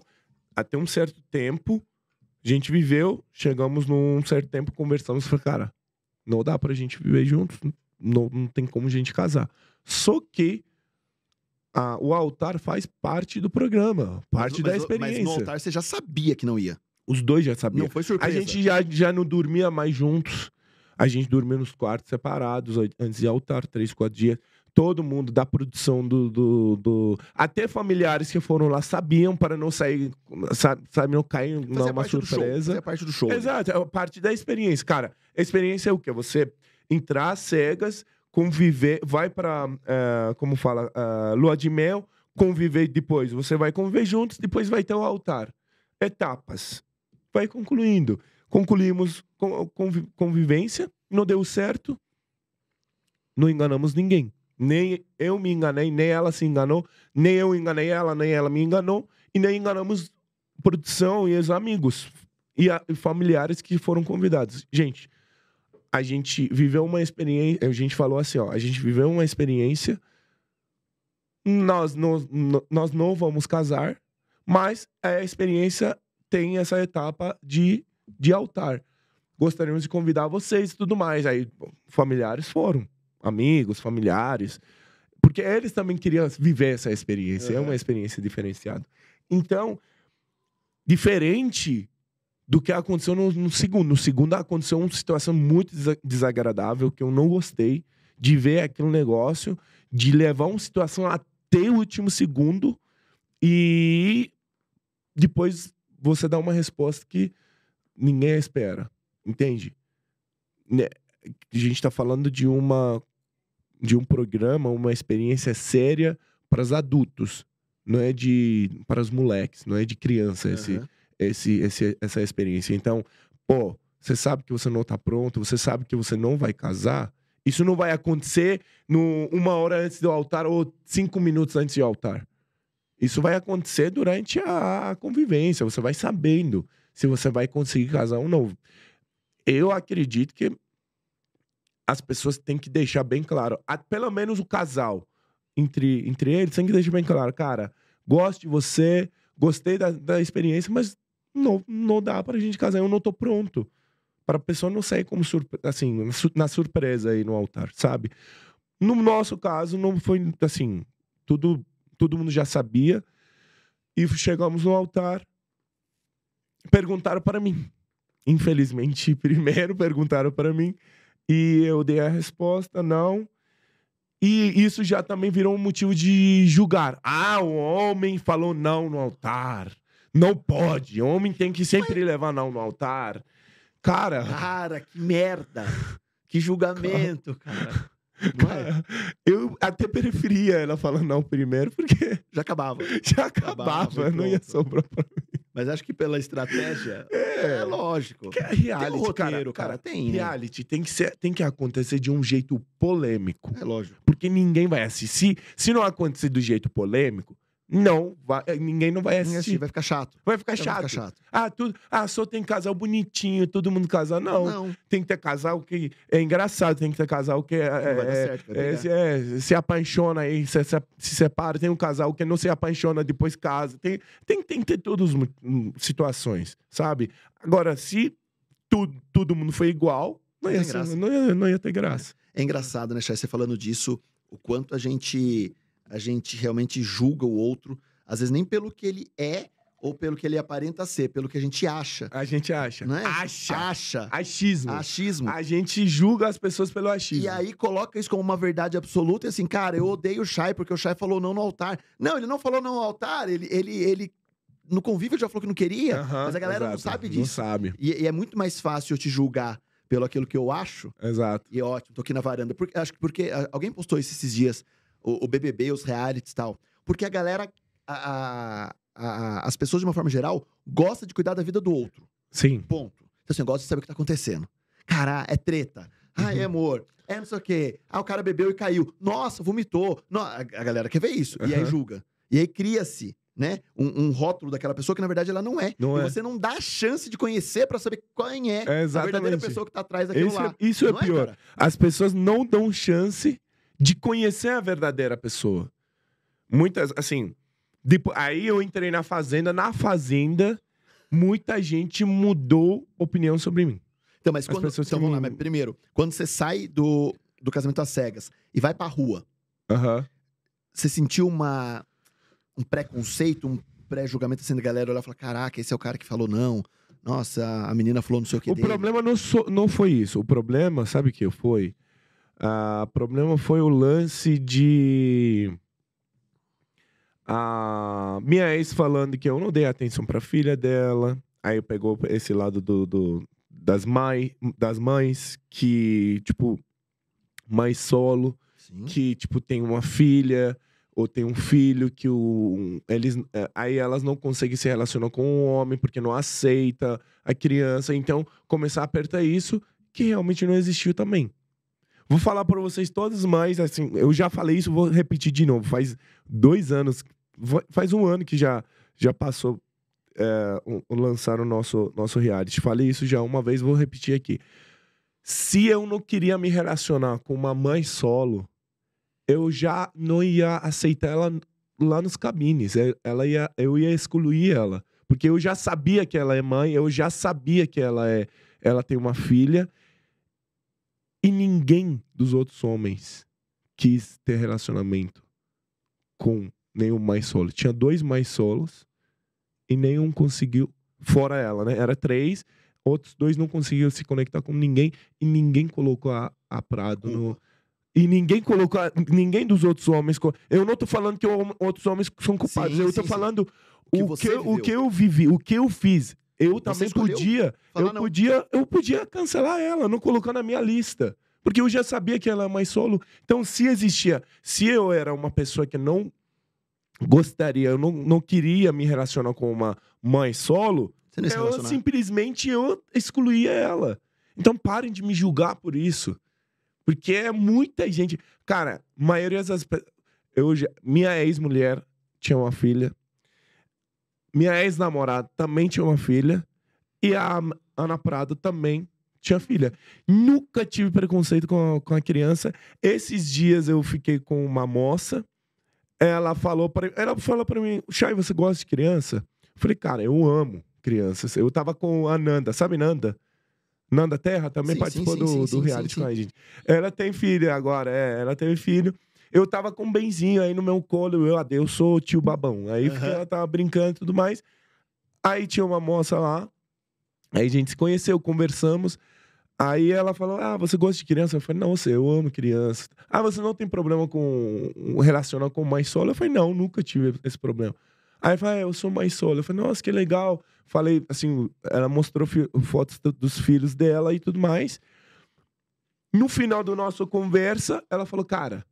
até um certo tempo, a gente viveu, chegamos num certo tempo, conversamos e falamos, cara, não dá pra gente viver juntos, não, não tem como a gente casar. Só que a, o altar faz parte do programa, parte mas, da mas, experiência. Mas no altar você já sabia que não ia. Os dois já sabiam. Não foi surpresa. A gente já, já não dormia mais juntos. A gente dormia nos quartos separados antes de altar, três, quatro dias todo mundo da produção do, do, do, até familiares que foram lá sabiam para não sair sabe, não cair numa surpresa é parte do show né? exato é parte da experiência cara a experiência é o que você entrar cegas conviver vai para uh, eh, como fala uh, lua de mel conviver depois você vai conviver juntos depois vai ter o altar etapas vai concluindo concluímos convivência não deu certo não enganamos ninguém nem eu me enganei, nem ela se enganou, nem eu enganei ela, nem ela me enganou, e nem enganamos produção e os amigos e, a, e familiares que foram convidados. Gente, a gente viveu uma experiência. A gente falou assim, ó, a gente viveu uma experiência. Nós não, nós não vamos casar, mas a experiência tem essa etapa de, de altar. Gostaríamos de convidar vocês e tudo mais. Aí, familiares foram amigos, familiares, porque eles também queriam viver essa experiência, é uma experiência diferenciada. Então, diferente do que aconteceu no, no, segundo. No segundo aconteceu uma situação muito desagradável que eu não gostei de ver aquele negócio, de levar uma situação até o último segundo e depois você dá uma resposta que ninguém espera, entende? Né, a gente está falando de uma de um programa, uma experiência séria para os adultos, não é de para os moleques, não é de criança esse, uhum. esse, esse, essa experiência. Então, pô, você sabe que você não está pronto, você sabe que você não vai casar. Isso não vai acontecer no, uma hora antes do altar ou cinco minutos antes do altar. Isso vai acontecer durante a convivência. Você vai sabendo se você vai conseguir casar ou não. Eu acredito que as pessoas têm que deixar bem claro, pelo menos o casal entre, entre eles tem que deixar bem claro, cara, gosto de você, gostei da, da experiência, mas não, não dá pra gente casar, eu não tô pronto. Pra pessoa não sair como surpre assim, na surpresa aí no altar, sabe? No nosso caso, não foi assim, tudo, todo mundo já sabia. E chegamos no altar, perguntaram para mim. Infelizmente, primeiro perguntaram para mim e eu dei a resposta, não. E isso já também virou um motivo de julgar. Ah, o homem falou não no altar. Não pode. O homem tem que sempre Mas... levar não no altar. Cara. Cara, que merda. Que julgamento, cara. Cara, é? eu até preferia ela falar não primeiro, porque. Já acabava. Já acabava, acabava não ia sobrar pra mim. Mas acho que pela estratégia, é, é lógico. Que é reality, tem um roteiro, cara, cara, tem. Né? Reality né? tem, que ser, tem que acontecer de um jeito polêmico. É lógico. Porque ninguém vai assistir. Se, se não acontecer do jeito polêmico, eh, não, vai, ninguém não vai assistir. vai ficar chato. Vai ficar, chato. vai ficar chato. Ah, tudo, ah, só tem casal bonitinho, todo mundo casal. Não, não. Tem que ter casal que é engraçado, tem que ter casal que é, é, certo, é, é se apaixona aí, se, se, se, separa. Tem um casal que não se apaixona, depois casa. Tem, tem, tem que ter todas as hum, situações, sabe? Agora, se tudo, todo mundo foi igual, não ia, ser, não, ia, não ia ter graça. É engraçado, né, Chay, você falando disso, o quanto a gente a gente realmente julga o outro, às vezes nem pelo que ele é ou pelo que ele aparenta ser, pelo que a gente acha. A gente acha. Não é? Acha. Acha. Achismo. Achismo. A gente julga as pessoas pelo achismo. E aí coloca isso como uma verdade absoluta e assim, cara, eu odeio o chay porque o chay falou não no altar. Não, ele não falou não no altar, ele, ele, ele no convívio já falou que não queria, mas a galera exato, não sabe disso. Não sabe. E, e, é muito mais fácil eu te julgar pelo aquilo que eu acho. Exato. E é ótimo, tô aqui na varanda. Porque, acho que porque alguém postou isso esses dias o, o BBB, os realities e tal. Porque a galera, a, a, as pessoas de uma forma geral, gosta de cuidar da vida do outro. Sim. Ponto. Então, assim, gosta de saber o que tá acontecendo. Cara, é treta. Ai, ah, é uhum. amor. É não sei o quê. Ah, o cara bebeu e caiu. Nossa, vomitou. No... A galera quer ver isso. Uhum. E aí uhum. julga. E aí cria-se né? Um, um, rótulo daquela pessoa que na verdade ela não é. Não e é. você não dá a chance de conhecer para saber quem é, é a verdadeira pessoa que tá atrás daquilo Esse é, lá. É, isso não é pior. As pessoas não dão chance de conhecer a verdadeira pessoa. Muitas, assim, depois, aí eu entrei na fazenda, na fazenda, muita gente mudou opinião sobre mim. Então, mas quando, então vamos lá, mas primeiro, quando você sai do, do casamento às cegas e vai pra rua, uhum. você sentiu uma, um preconceito, um pré-julgamento assim da galera olhar e falar: caraca, esse é o cara que falou não. Nossa, a menina falou não sei o que. O dele. problema não, so, não foi isso. O problema, sabe o que foi? O ah, problema foi o lance de a minha ex falando que eu não dei atenção para filha dela. Aí pegou esse lado do, do, das, mai, das mães que, tipo, mais solo, Sim. que, tipo, tem uma filha ou tem um filho que o eles é, aí elas não conseguem se relacionar com o um homem porque não aceita a criança. Então, começar a apertar isso que realmente não existiu também. Vou falar para vocês todos mais, assim, eu já falei isso, vou repetir de novo. Faz dois anos, faz um ano que já, já passou é, um, lançar o nosso, nosso reality. Falei isso já uma vez, vou repetir aqui. Se eu não queria me relacionar com uma mãe solo, eu já não ia aceitar ela lá nos cabines. É, ela ia, eu ia excluir ela. Porque eu já sabia que ela é mãe, eu já sabia que ela é. Ela tem uma filha e ninguém dos outros homens quis ter relacionamento com nenhum mais solo. Tinha dois mais solos e nenhum conseguiu, fora ela, né? Era três, outros dois não conseguiram se conectar com ninguém e ninguém colocou a, a Prado no. E ninguém colocou. ninguém dos outros homens. Eu não tô falando que outros homens são culpados. Sim, eu sim, tô falando sim. o que, que o que eu vivi, o que eu fiz eu também podia, eu não. podia, eu podia cancelar ela, não colocar na minha lista, porque eu já sabia que ela é mais solo. Então, se existia, se eu era uma pessoa que não gostaria, eu não, não queria me relacionar com uma mãe solo, eu simplesmente eu excluía ela. Então, parem de me julgar por isso. Porque é muita gente. Cara, a maioria das pessoas. Minha ex-mulher tinha uma filha minha ex-namorada também tinha uma filha e a Ana Prado também tinha filha. Nunca tive preconceito com a, com a criança. Esses dias eu fiquei com uma moça. Ela falou para ela falou para mim, Chay, você gosta de criança? Eu falei, cara, eu amo crianças. Eu tava com a Nanda, sabe Nanda? Nanda Terra também sim, participou sim, sim, do, do reality com a gente. Ela tem filho agora, é, ela teve filho eu tava com um benzinho aí no meu colo, eu, ah, eu sou tio babão. Aí uhum. ela tava brincando e tudo mais. Aí tinha uma moça lá, aí a gente se conheceu, conversamos. Aí ela falou: Ah, você gosta de criança? Eu falei: Não, você, eu amo criança. Ah, você não tem problema com relacionar com mãe solo? Eu falei: Não, nunca tive esse problema. Aí falei: ah, Eu sou mãe solo. Eu falei: Nossa, que legal. Falei assim: Ela mostrou fotos dos filhos dela e tudo mais. No final do nosso conversa, ela falou: Cara,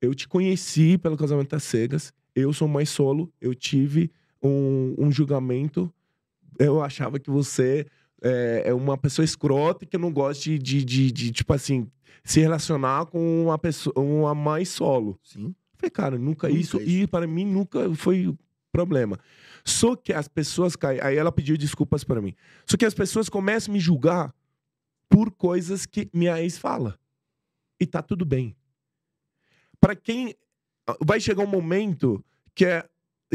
eu te conheci pelo casamento das cegas, eu sou mais solo, eu tive um, um julgamento, eu achava que você é, é, uma pessoa escrota que não gosta de, de, de, de, tipo assim, se relacionar com uma pessoa, uma mais solo. Sim. falei, cara, nunca, nunca isso, é isso, e para mim nunca foi problema. Só que as pessoas caem, aí ela pediu desculpas para mim. Só que as pessoas começam a me julgar por coisas que minha ex fala. E tá tudo bem para quem ah, vai chegar um momento que é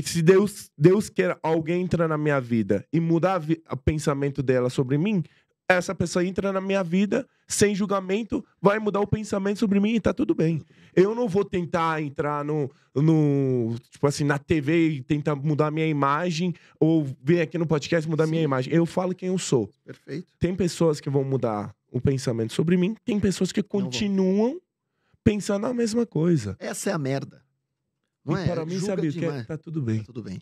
se Deus, Deus quer alguém entrar na minha vida e mudar o pensamento dela sobre mim, essa pessoa entra na minha vida sem julgamento, vai mudar o pensamento sobre mim e tá tudo bem. Eu não vou tentar entrar no, no tipo assim, na TV e tentar mudar minha imagem ou vir aqui no podcast mudar Sim. minha imagem. Eu falo quem eu sou. Perfeito. Tem pessoas que vão mudar o pensamento sobre mim, tem pessoas que continuam pensar na mesma coisa. Essa é a merda. Não e é? para mim, sabe o que é? Tá tudo bem. Tá tudo bem.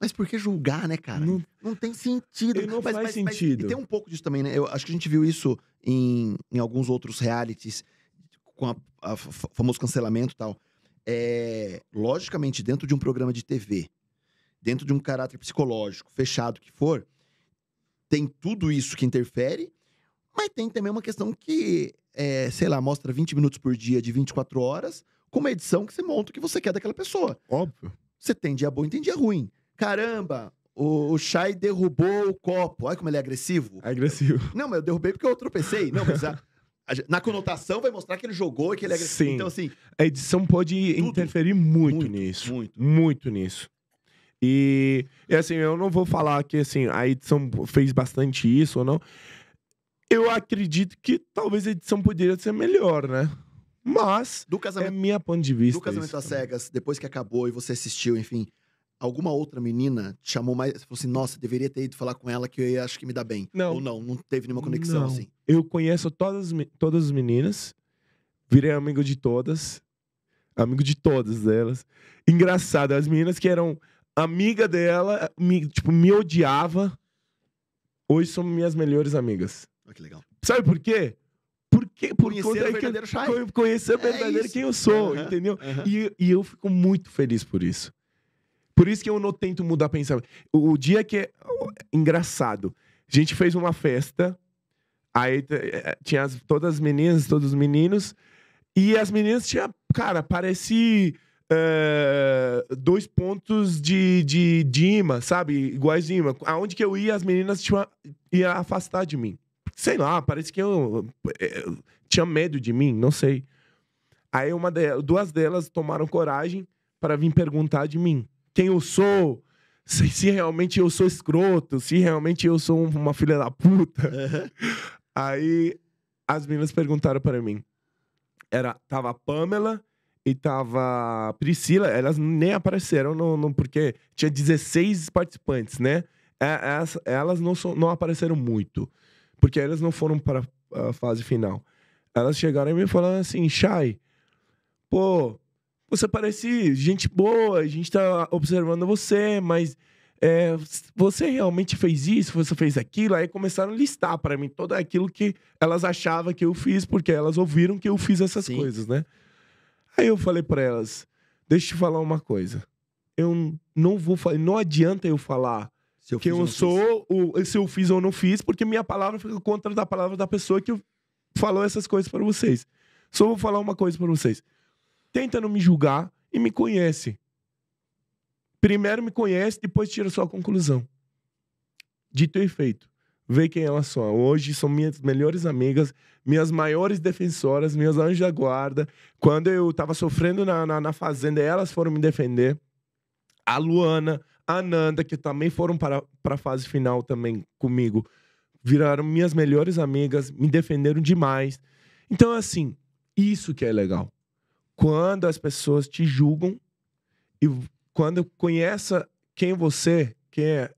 Mas por que julgar, né, cara? Não, não tem sentido. Não mas, faz mas, sentido. Mas, tem um pouco disso também, né? Eu acho que a gente viu isso em, em alguns outros realities, com o famoso cancelamento e tal. É, logicamente, dentro de um programa de TV, dentro de um caráter psicológico, fechado que for, tem tudo isso que interfere mas tem também uma questão que, é, sei lá, mostra 20 minutos por dia de 24 horas, com uma edição que você monta o que você quer daquela pessoa. Óbvio. Você tem dia bom e tem dia ruim. Caramba, o, Shai derrubou o copo. Olha como ele é agressivo. É agressivo. Não, mas eu derrubei porque eu tropecei. Não, mas a, a, na conotação vai mostrar que ele jogou e que ele é agressivo. Sim. Então, assim. A edição pode tudo. interferir muito, muito, nisso. Muito. Muito nisso. E, e, assim, eu não vou falar que assim, a edição fez bastante isso ou não. Eu acredito que talvez a edição poderia ser melhor, né? Mas do casamento, é minha ponto de vista. Do casamento às cegas, depois que acabou e você assistiu, enfim, alguma outra menina te chamou mais, falou assim, nossa, deveria ter ido falar com ela que eu acho que me dá bem. Não. Ou não, não teve nenhuma conexão não. assim. Eu conheço todas, todas as meninas, virei amigo de todas, amigo de todas elas. Engraçado, as meninas que eram amiga dela, me, tipo, me odiava, hoje são minhas melhores amigas. Olha que legal. Sabe por quê? Porque, por conhecer conta o verdadeiro que eu, Conhecer o é verdadeiro é quem eu sou, uhum, entendeu? Uhum. E, e eu fico muito feliz por isso. Por isso que eu não tento mudar pensamento. pensão. o dia que é engraçado, a gente fez uma festa, aí é, é, tinha as, todas as meninas, todos os meninos, e as meninas tinha, cara, parecia uh, eh, dois pontos de, de, de imã, sabe? Iguais de imã. Aonde que eu ia, as meninas tinham ia afastar de mim. Sei lá, parece que eu, eu eh, tinha medo de mim, não sei. Aí uma delas, duas delas tomaram coragem para vir perguntar de mim quem eu sou, se, se, realmente eu sou escroto, se realmente eu sou uma filha da puta. Uhum. Aí as meninas perguntaram para mim. Era, tava a Pamela e tava a Priscila, elas nem apareceram no, no porque tinha 16 participantes, né? É, elas, elas não, so, não apareceram muito. Porque elas não foram para a fase final. Elas chegaram e me falaram assim, Shai, pô, você parece gente boa, a gente tá observando você, mas é, você realmente fez isso, você fez aquilo? Aí começaram a listar para mim todo aquilo que elas achavam que eu fiz, porque elas ouviram que eu fiz essas Sim. coisas, né? Aí eu falei para elas, deixa eu te falar uma coisa. Eu não vou falar, não adianta eu falar se eu que eu sou o se eu fiz ou não fiz, porque minha palavra fica contra da palavra da pessoa que falou essas coisas para vocês. Só vou falar uma coisa para vocês. Tenta não me julgar e me conhece. Primeiro me conhece, depois tira sua conclusão. Dito e feito. Vê quem elas são. Hoje são minhas melhores amigas, minhas maiores defensoras, minhas anjos da guarda. Quando eu tava sofrendo na, na, na fazenda, elas foram me defender. A Luana, Ananda, que também foram para, para a fase final também comigo, viraram minhas melhores amigas, me defenderam demais. Então, assim, isso que é legal. Quando as pessoas te julgam e quando conheça quem você, quem é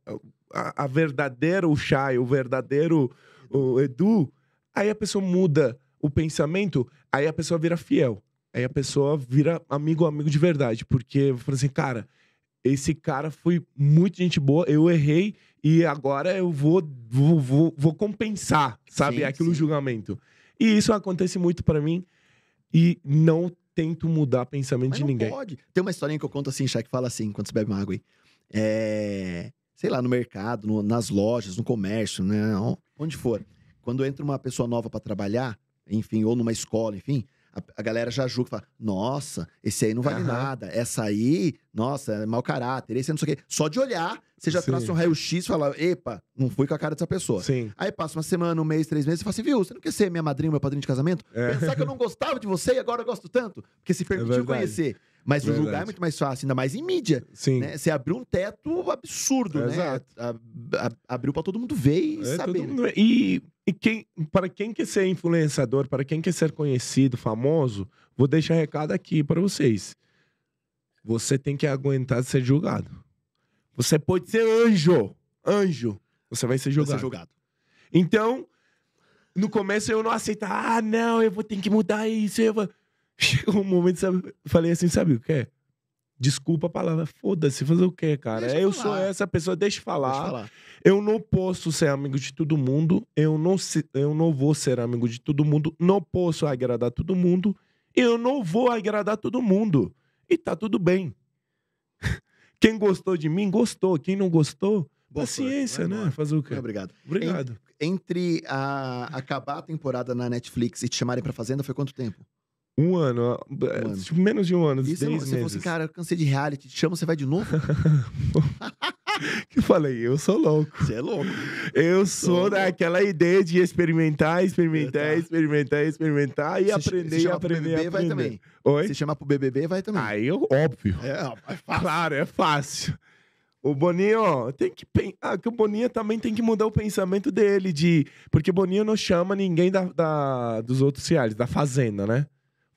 a, a verdadeira o Chay, o verdadeiro o Edu, aí a pessoa muda o pensamento, aí a pessoa vira fiel. Aí a pessoa vira amigo, amigo de verdade. Porque, assim, cara, esse cara foi muito gente boa, eu errei e agora eu vou, vou, vou, vou compensar, sabe? Sim, Aquilo sim. julgamento. E isso acontece muito para mim e não tento mudar pensamento Mas de ninguém. pode. Tem uma historinha que eu conto assim, Chá, que fala assim, quando você bebe uma água aí. É... Sei lá, no mercado, no, nas lojas, no comércio, né? Onde for. Quando entra uma pessoa nova para trabalhar, enfim, ou numa escola, enfim, a, a galera já julga, fala, nossa, esse aí não vale uhum. nada, essa aí, nossa, é mau caráter, esse é não sei o quê. Só de olhar, você já Sim. traça um raio-x e fala, epa, não fui com a cara dessa pessoa. Sim. Aí passa uma semana, um mês, três meses, e fala assim, viu, você não quer ser minha madrinha, meu padrinho de casamento? É. Pensar que eu não gostava de você e agora eu gosto tanto, porque se é permitiu é conhecer. Mas é Verdade. julgar é muito mais fácil, ainda mais em mídia. Sim. Né? Você abriu um teto absurdo, é né? Exato. abriu para todo mundo ver e é, saber. Mundo... Né? E, e quem, para quem quer ser influenciador, para quem quer ser conhecido, famoso, vou deixar um recado aqui para vocês. Você tem que aguentar ser julgado. Você pode ser anjo. Anjo. Você vai ser julgado. Vai ser julgado. Então, no começo eu não aceitava. Ah, não, eu vou ter que mudar isso. Eu vou... Chegou um momento, sabe, falei assim, sabe o que é? Desculpa a palavra, foda-se, fazer o que cara? Deixa eu falar. sou essa pessoa, deixa eu falar. Deixa eu falar. Eu não posso ser amigo de todo mundo, eu não, se, eu não vou ser amigo de todo mundo, não posso agradar todo mundo, eu não vou agradar todo mundo. E tá tudo bem. Quem gostou de mim, gostou. Quem não gostou, Boa paciência, né? Fazer o quê? Muito obrigado. Obrigado. Entre, entre a, acabar a temporada na Netflix e te chamarem pra Fazenda, foi quanto tempo? Um ano, tipo, menos de um ano, Isso, é você falou assim, cara, eu cansei de reality, te chama, você vai de novo? que falei, eu sou louco. Você é louco. Eu é sou, daquela ideia de experimentar, experimentar, tá. experimentar, experimentar e se aprender, se aprender, BBB, aprender. Vai também. Oi? Se chamar pro BBB, vai também. Aí, óbvio. É, é fácil. Claro, é fácil. O Boninho tem que pensar. Ah, que o Boninho também tem que mudar o pensamento dele de. Porque Boninho não chama ninguém da, da... dos outros reais, da Fazenda, né?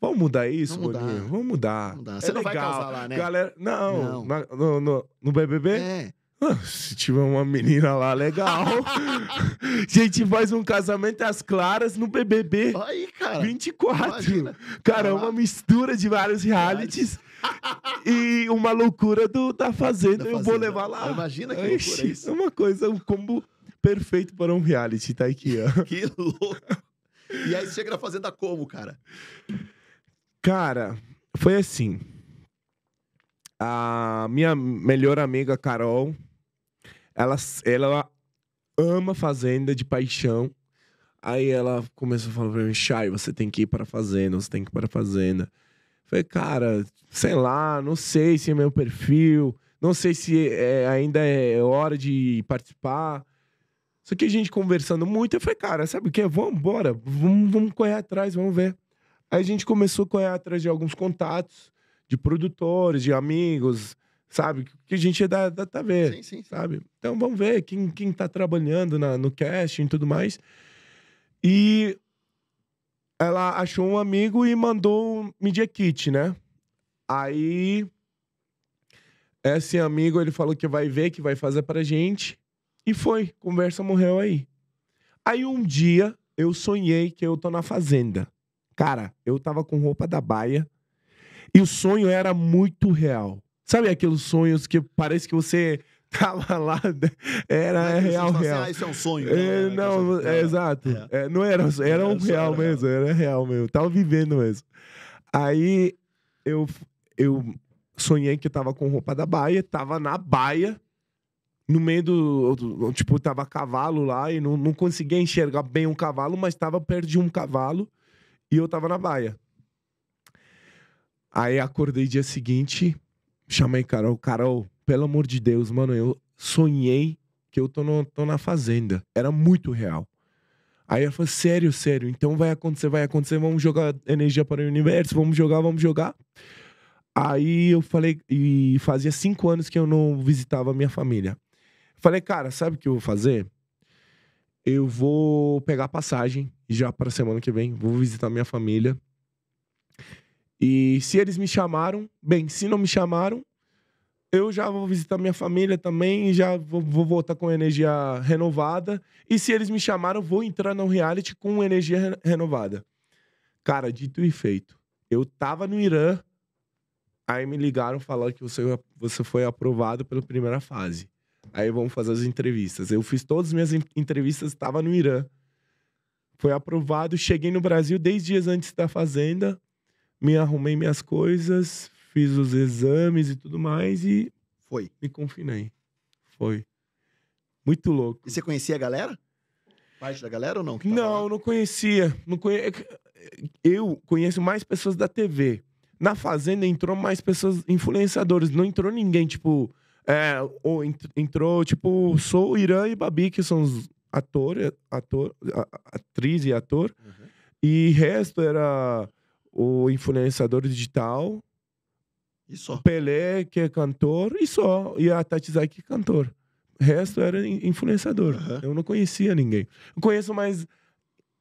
Vamos mudar isso, Vamos mudar. Boninho? Vamos mudar. Vamos mudar. É você é não legal. vai causar lá, né? Galera, não, não. Na, no, no, no BBB? É. Ah, se tiver uma menina lá, legal. gente faz um casamento às claras no BBB. Aí, cara. 24. Imagina. Cara, é uma mistura de vários realities. e uma loucura do Tá Fazenda. Da eu vou levar lá. Imagina que Ixi, loucura é isso. É uma coisa, um combo perfeito para um reality. Tá aqui, ó. que louco. E aí chega na Fazenda como, cara? Cara, foi assim. A minha melhor amiga Carol, ela, ela ama fazenda de paixão. Aí ela começou a falar pra mim, Chay, você tem que ir para a fazenda, você tem que ir para a fazenda. falei, cara, sei lá, não sei se é meu perfil, não sei se é, ainda é hora de participar. Só que a gente conversando muito, eu falei, cara, sabe o que? Vamos embora, vamos, vamos correr atrás, vamos ver. Aí a gente começou a correr atrás de alguns contatos, de produtores, de amigos, sabe? Que a gente é da, da sim, sim, sim. sabe? Então vamos ver quem, quem tá trabalhando na, no casting e tudo mais. E ela achou um amigo e mandou um media kit, né? Aí esse amigo, ele falou que vai ver, que vai fazer pra gente. E foi, conversa morreu aí. Aí um dia eu sonhei que eu tô na fazenda. Cara, eu tava com roupa da baia e o sonho era muito real. Sabe aqueles sonhos que parece que você tava lá, né? era é real, assim, real. Assim, ah, isso é um sonho. É, então, é não, é, exato. É, é. não era, era um real né? mesmo, real. era real mesmo. Tava vivendo mesmo. Aí eu, eu sonhei que tava com roupa da baia, tava na baia, no meio do. Tipo, tava cavalo lá e não, não conseguia enxergar bem um cavalo, mas tava perto de um cavalo. E eu tava na baia. Aí acordei dia seguinte, chamei Carol. Carol, pelo amor de Deus, mano, eu sonhei que eu tô, no, tô na fazenda. Era muito real. Aí ela falou, sério, sério, então vai acontecer, vai acontecer, vamos jogar energia para o universo, vamos jogar, vamos jogar. Aí eu falei, e fazia cinco anos que eu não visitava a minha família. Falei, cara, sabe o que eu vou fazer? Eu vou pegar passagem já para semana que vem vou visitar minha família. E se eles me chamaram, bem, se não me chamaram, eu já vou visitar minha família também, já vou, vou voltar com energia renovada. E se eles me chamaram, vou entrar no reality com energia re renovada. Cara, dito e feito. Eu tava no Irã, aí me ligaram falando que você, você foi aprovado pela primeira fase. Aí vamos fazer as entrevistas. Eu fiz todas as minhas entrevistas, estava no Irã. Foi aprovado, cheguei no Brasil 10 dias antes da Fazenda, me arrumei minhas coisas, fiz os exames e tudo mais e. Foi. Me confinei. Foi. Muito louco. E você conhecia a galera? Parte da galera ou não? Não, lá? não conhecia. Não conhe... É eu conheço mais pessoas da TV. Na Fazenda entrou mais pessoas, influenciadores. Não entrou ninguém, tipo. É, ou entrou, tipo, Sou, Irã e Babi, que são os ator, é, ator atriz e ator. Uhum. E resto era o influenciador digital. E só. Pelé, que é cantor, e só. E a Tati que é cantor. resto era influenciador. Uhum. Eu não conhecia ninguém. Eu conheço mais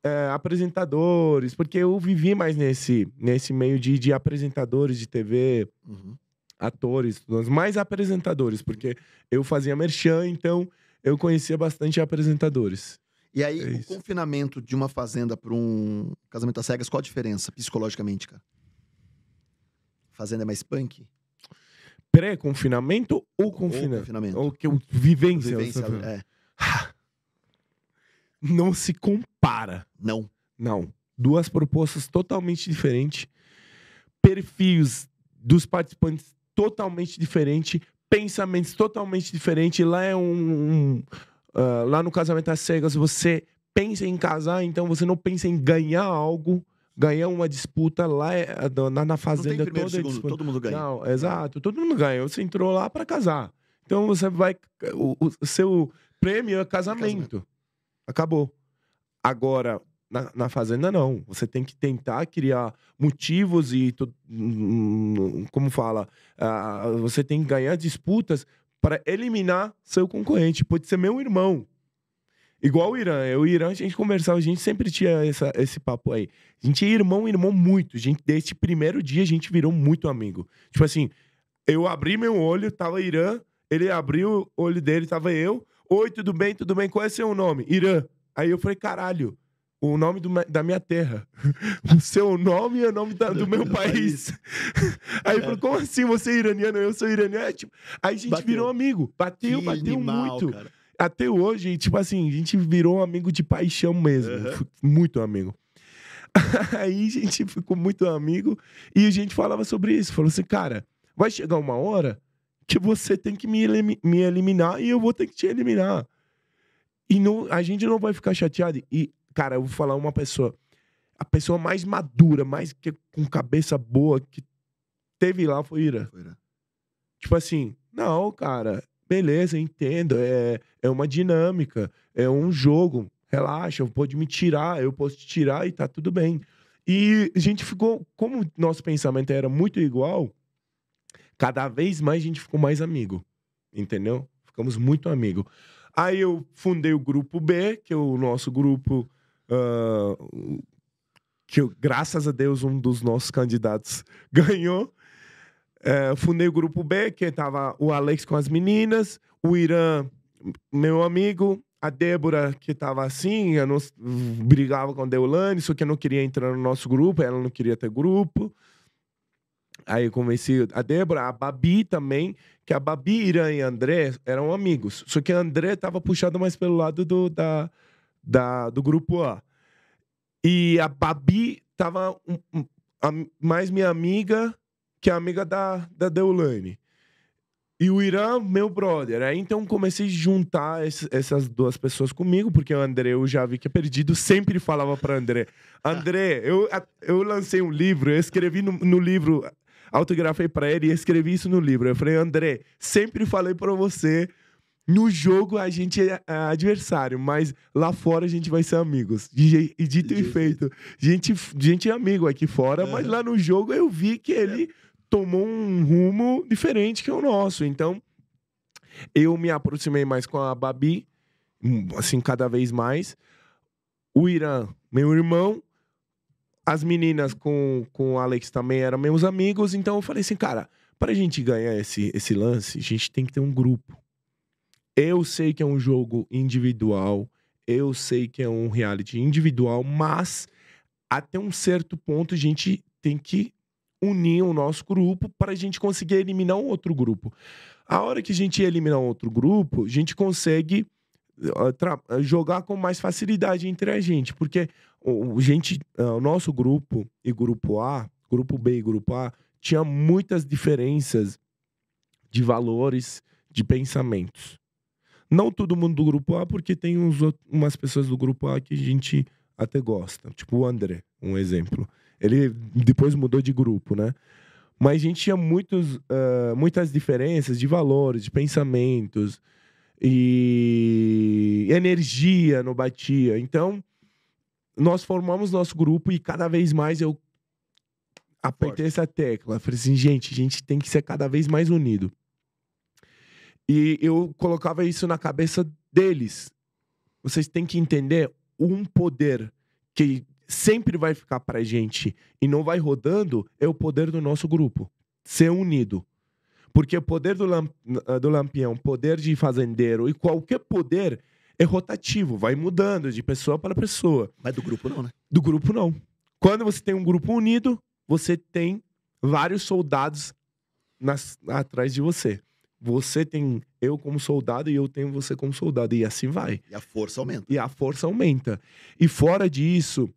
é, apresentadores, porque eu vivi mais nesse, nesse meio de, de apresentadores de TV. Uhum atores, mais apresentadores, porque eu fazia merchan, então eu conhecia bastante apresentadores. E aí, é o confinamento de uma fazenda para um casamento às cegas, qual a diferença psicologicamente, cara? Fazenda é mais punk? Pré-confinamento ou confinamento? Ou confinamento. Ou que, vivência. vivência é. Ah, não se compara. Não. Não. Duas propostas totalmente diferentes. Perfis dos participantes totalmente diferente pensamentos totalmente diferentes. Lá é um. um uh, lá no casamento às cegas, você pensa em casar, então você não pensa em ganhar algo. Ganhar uma disputa lá é, ah, na, na fazenda não primeiro, toda. É segundo, disputa. Todo mundo ganha. Não, exato, todo mundo ganha. Você entrou lá para casar. Então você vai. O, o seu prêmio é casamento. casamento. Acabou. Agora, na, na, fazenda, não. Você tem que tentar criar motivos e, tu, hum, hum, hum, como fala, uh, você tem que ganhar disputas para eliminar seu concorrente. Pode ser meu irmão. Igual o Irã. Eu, o Irã, a gente conversava, a gente sempre tinha essa, esse papo aí. A gente é irmão, irmão muito. A gente, desde primeiro dia, a gente virou muito amigo. Tipo assim, eu abri meu olho, tava Irã, ele abriu o olho dele, tava eu. Oi, tudo bem, tudo bem? Qual é seu nome? Irã. Aí eu falei, caralho o nome do, da minha terra. O seu nome é o nome da, do, meu país. Aí é. falou, como assim você é iraniano? Eu sou iraniano. É, tipo, aí a gente bateu. virou amigo. Bateu, que bateu animal, muito. Cara. Até hoje, tipo assim, a gente virou amigo de paixão mesmo. Uhum. Muito amigo. Aí a gente ficou muito amigo e a gente falava sobre isso. Falou assim, cara, vai chegar uma hora que você tem que me, me eliminar e eu vou ter que te eliminar. E não, a gente não vai ficar chateado. E Cara, eu vou falar uma pessoa. A pessoa mais madura, mais que, com cabeça boa que teve lá foi Ira. Foi Ira. Tipo assim, não, cara, beleza, entendo. É, é uma dinâmica, é um jogo. Relaxa, pode me tirar, eu posso te tirar e tá tudo bem. E a gente ficou, como nosso pensamento era muito igual, cada vez mais a gente ficou mais amigo, entendeu? Ficamos muito amigo. Aí eu fundei o grupo B, que é o nosso grupo ah, que, graças a Deus, um dos nossos candidatos ganhou. É, fundei o grupo B, que tava o Alex com as meninas, o Irã, meu amigo, a Débora, que tava assim, eu não, brigava com a Deolane, só que eu não queria entrar no nosso grupo, ela não queria ter grupo. Aí eu convenci a Débora, a Babi também, que a Babi, Irã e André eram amigos. Só que André tava puxado mais pelo lado do, da, da, do grupo A. E a Babi tava um, um, a, mais minha amiga que a amiga da, da Deulane. E o Irã, meu brother. Aí então comecei a juntar esse, essas duas pessoas comigo, porque o André eu já vi que é perdido, sempre falava para André: André, eu, eu lancei um livro, eu escrevi no, no livro, autografei para ele e escrevi isso no livro. Eu falei: André, sempre falei para você no jogo a gente é, é adversário, mas lá fora a gente vai ser amigos. E dito e feito. Gente, gente é amigo aqui fora, mas lá no jogo eu vi que ele é. tomou um rumo diferente que o nosso. Então, eu me aproximei mais com a Babi, hum, assim, cada vez mais. O Irã, meu irmão. As meninas com, com o Alex também eram meus amigos. Então eu falei assim, cara, para a gente ganhar esse, esse lance, a gente tem que ter um grupo eu sei que é um jogo individual, eu sei que é um reality individual, mas até um certo ponto a gente tem que unir o nosso grupo para a gente conseguir eliminar um outro grupo. A hora que a gente eliminar um outro grupo, a gente consegue ah, ah, jogar com mais facilidade entre a gente, porque o, gente, ah, o nosso grupo e grupo A, grupo B e grupo A, tinha muitas diferenças de valores, de pensamentos. Não todo mundo do grupo A, porque tem uns, umas pessoas do grupo A que a gente até gosta. Tipo o André, um exemplo. Ele depois mudou de grupo, né? Mas a gente tinha muitos, uh, muitas diferenças de valores, de pensamentos e energia no batia. Então, nós formamos nosso grupo e cada vez mais eu apertei Forte. essa tecla. Falei assim, gente, a gente tem que ser cada vez mais unido. E eu colocava isso na cabeça deles. Vocês têm que entender um poder que sempre vai ficar pra gente e não vai rodando é o poder do nosso grupo. Ser unido. Porque o poder do, lamp do lampião, poder de fazendeiro e qualquer poder é rotativo, vai mudando de pessoa para pessoa. Mas do grupo não, né? Do grupo não. Quando você tem um grupo unido, você tem vários soldados nas, atrás de você. Você tem eu como soldado e eu tenho você como soldado. E assim vai. E a força aumenta. E a força aumenta. E fora disso,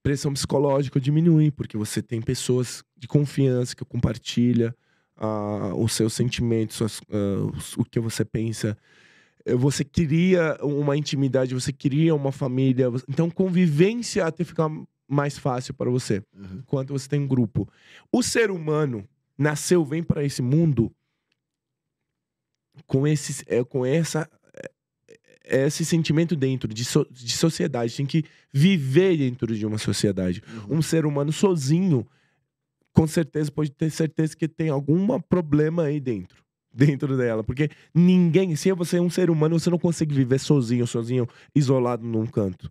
pressão psicológica diminui, porque você tem pessoas de confiança que compartilha uh, os seus sentimentos, suas, uh, ah, o que você pensa. Você cria uma intimidade, você cria uma família. Então, convivência até ficar mais fácil para você, uhum. enquanto você tem um grupo. O ser humano nasceu, vem para esse mundo com, esse, é, eh, com essa, eh, esse sentimento dentro de, so, de sociedade. Tem que viver dentro de uma sociedade. Uhum. Um ser humano sozinho, com certeza, pode ter certeza que tem algum problema aí dentro dentro dela. Porque ninguém, se você é um ser humano, você não consegue viver sozinho, sozinho, isolado num canto.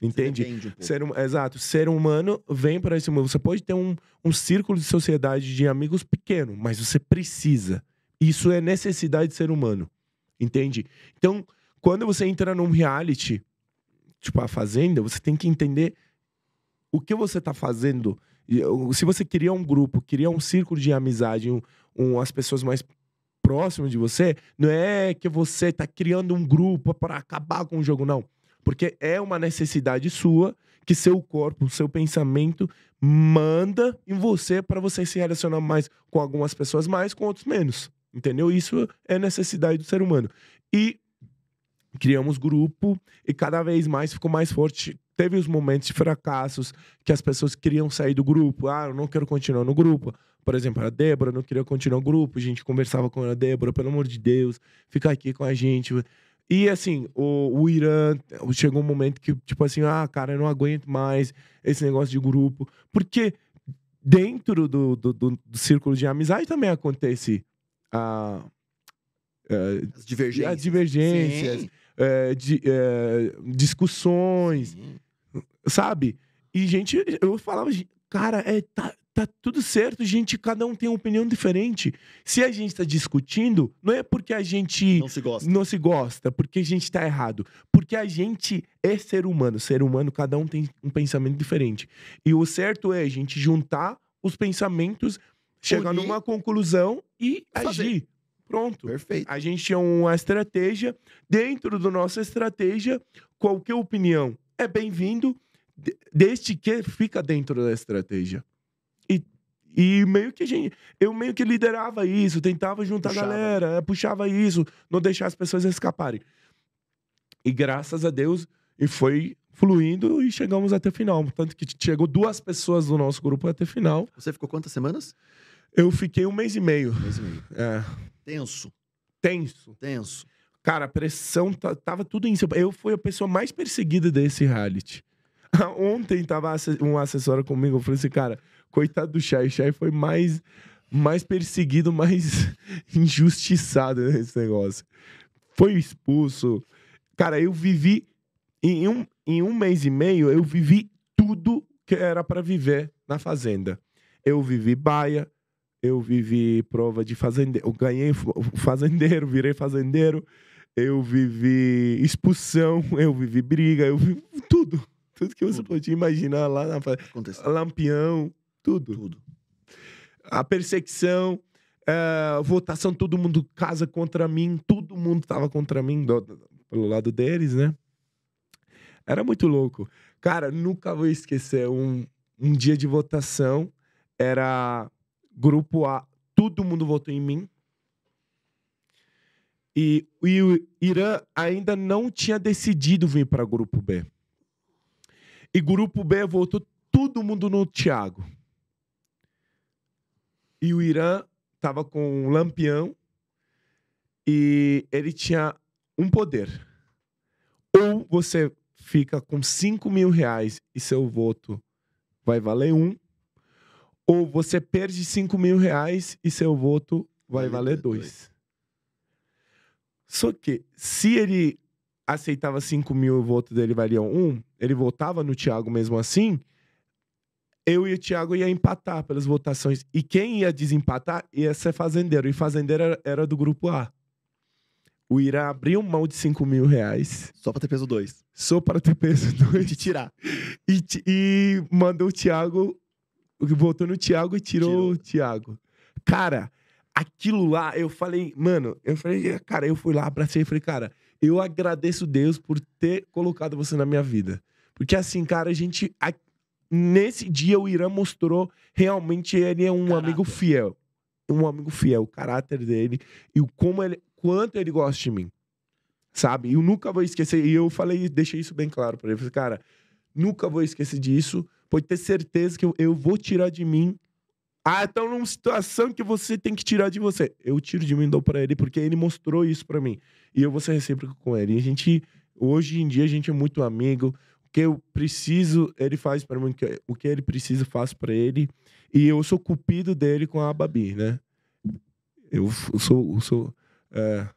Entende? Um ser, exato. Ser humano vem para esse mundo. Você pode ter um, um círculo de sociedade de amigos pequeno, mas você precisa isso é necessidade de ser humano. Entende? Então, quando você entra num reality, tipo a Fazenda, você tem que entender o que você está fazendo. Se você cria um grupo, cria um círculo de amizade, um, um, as pessoas mais próximas de você, não é que você está criando um grupo para acabar com o jogo, não. Porque é uma necessidade sua que seu corpo, seu pensamento manda em você para você se relacionar mais com algumas pessoas mais, com outros menos. Entendeu? Isso é necessidade do ser humano. E criamos grupo e cada vez mais ficou mais forte. Teve os momentos de fracassos que as pessoas queriam sair do grupo. Ah, eu não quero continuar no grupo. Por exemplo, a Débora não queria continuar no grupo. A gente conversava com a Débora, pelo amor de Deus, fica aqui com a gente. E assim, o, o Irã chegou um momento que, tipo assim, ah, cara, eu não aguento mais esse negócio de grupo. Porque dentro do, do, do, do círculo de amizade também acontece a, a é, as divergências, divergências é, de, é, discussões, Sim. sabe? E gente, eu falava, cara, é, tá, tá tudo certo, gente. Cada um tem uma opinião diferente. Se a gente está discutindo, não é porque a gente não se gosta, não se gosta porque a gente está errado. Porque a gente é ser humano. Ser humano, cada um tem um pensamento diferente. E o certo é a gente juntar os pensamentos chegar numa conclusão e fazer. agir. Pronto. Perfeito. A gente tinha uma estratégia. Dentro da nossa estratégia, qualquer opinião é bem-vindo, desde que fica dentro da estratégia. E, e meio que a gente. Eu meio que liderava isso, tentava juntar puxava. a galera, é, puxava isso, não deixar as pessoas escaparem. E graças a Deus, e foi fluindo e chegamos até o final. Tanto que chegou duas pessoas do nosso grupo até o final. Você ficou quantas semanas? Eu fiquei um mês e meio. Um mês e meio. É. Tenso. Tenso. Tenso. Cara, a pressão tava tudo em cima. Eu fui a pessoa mais perseguida desse reality. Ontem tava uma assessora comigo, eu falei assim, cara, coitado do Chay, Chay foi mais, mais perseguido, mais injustiçado nesse negócio. Foi expulso. Cara, eu vivi em um, em um mês e meio, eu vivi tudo que era para viver na fazenda. Eu vivi baia, eu vivi prova de fazendeiro, eu ganhei fazendeiro, virei fazendeiro, eu vivi expulsão, eu vivi briga, eu vivi tudo. Tudo que você podia imaginar lá na Aconteceu. Lampião, tudo. Tudo. A perseguição, eh, a votação, todo mundo casa contra mim, todo mundo tava contra mim, do, do, pelo lado deles, né? Era muito louco. Cara, nunca vou esquecer um, um dia de votação, era Grupo A, todo mundo votou em mim. E, e o Irã ainda não tinha decidido vir para Grupo B. E Grupo B votou todo mundo no Thiago. E o Irã estava com um lampião e ele tinha um poder. Ou você fica com 5 mil reais e seu voto vai valer um, ou você perde 5 mil reais e seu voto vai vale valer 2. Só que, se ele aceitava 5 mil e o voto dele valia 1, um, ele votava no Thiago mesmo assim, eu e o Thiago ia empatar pelas votações. E quem ia desempatar ia ser fazendeiro. E fazendeiro era, era do grupo A. O Irã abriu mão de 5 mil reais. Só para ter peso 2. Só para ter peso 2. E tirar. E, e mandou o Thiago voltou no Thiago e tirou, tirou. o Thiago. Cara, aquilo lá, eu falei, mano, eu falei, cara, eu fui lá, abracei e falei, cara, eu agradeço Deus por ter colocado você na minha vida. Porque assim, cara, a gente. A, nesse dia o Irã mostrou realmente ele é um amigo fiel. Um amigo fiel, o caráter dele e o como ele, quanto ele gosta de mim. Sabe? Eu nunca vou esquecer. E eu falei, deixei isso bem claro para ele. Falei, cara, nunca vou esquecer disso pode ter certeza que eu, eu vou tirar de mim. Ah, então numa situação que você tem que tirar de você. Eu tiro de mim e dou pra ele, porque ele mostrou isso para mim. E eu vou ser recíproco com ele. E a gente, hoje em dia, a gente é muito amigo. O que eu preciso, ele faz para mim. O que ele precisa, faz para ele. E eu sou cupido dele com a Babi, né? Eu, sou... Eu sou é...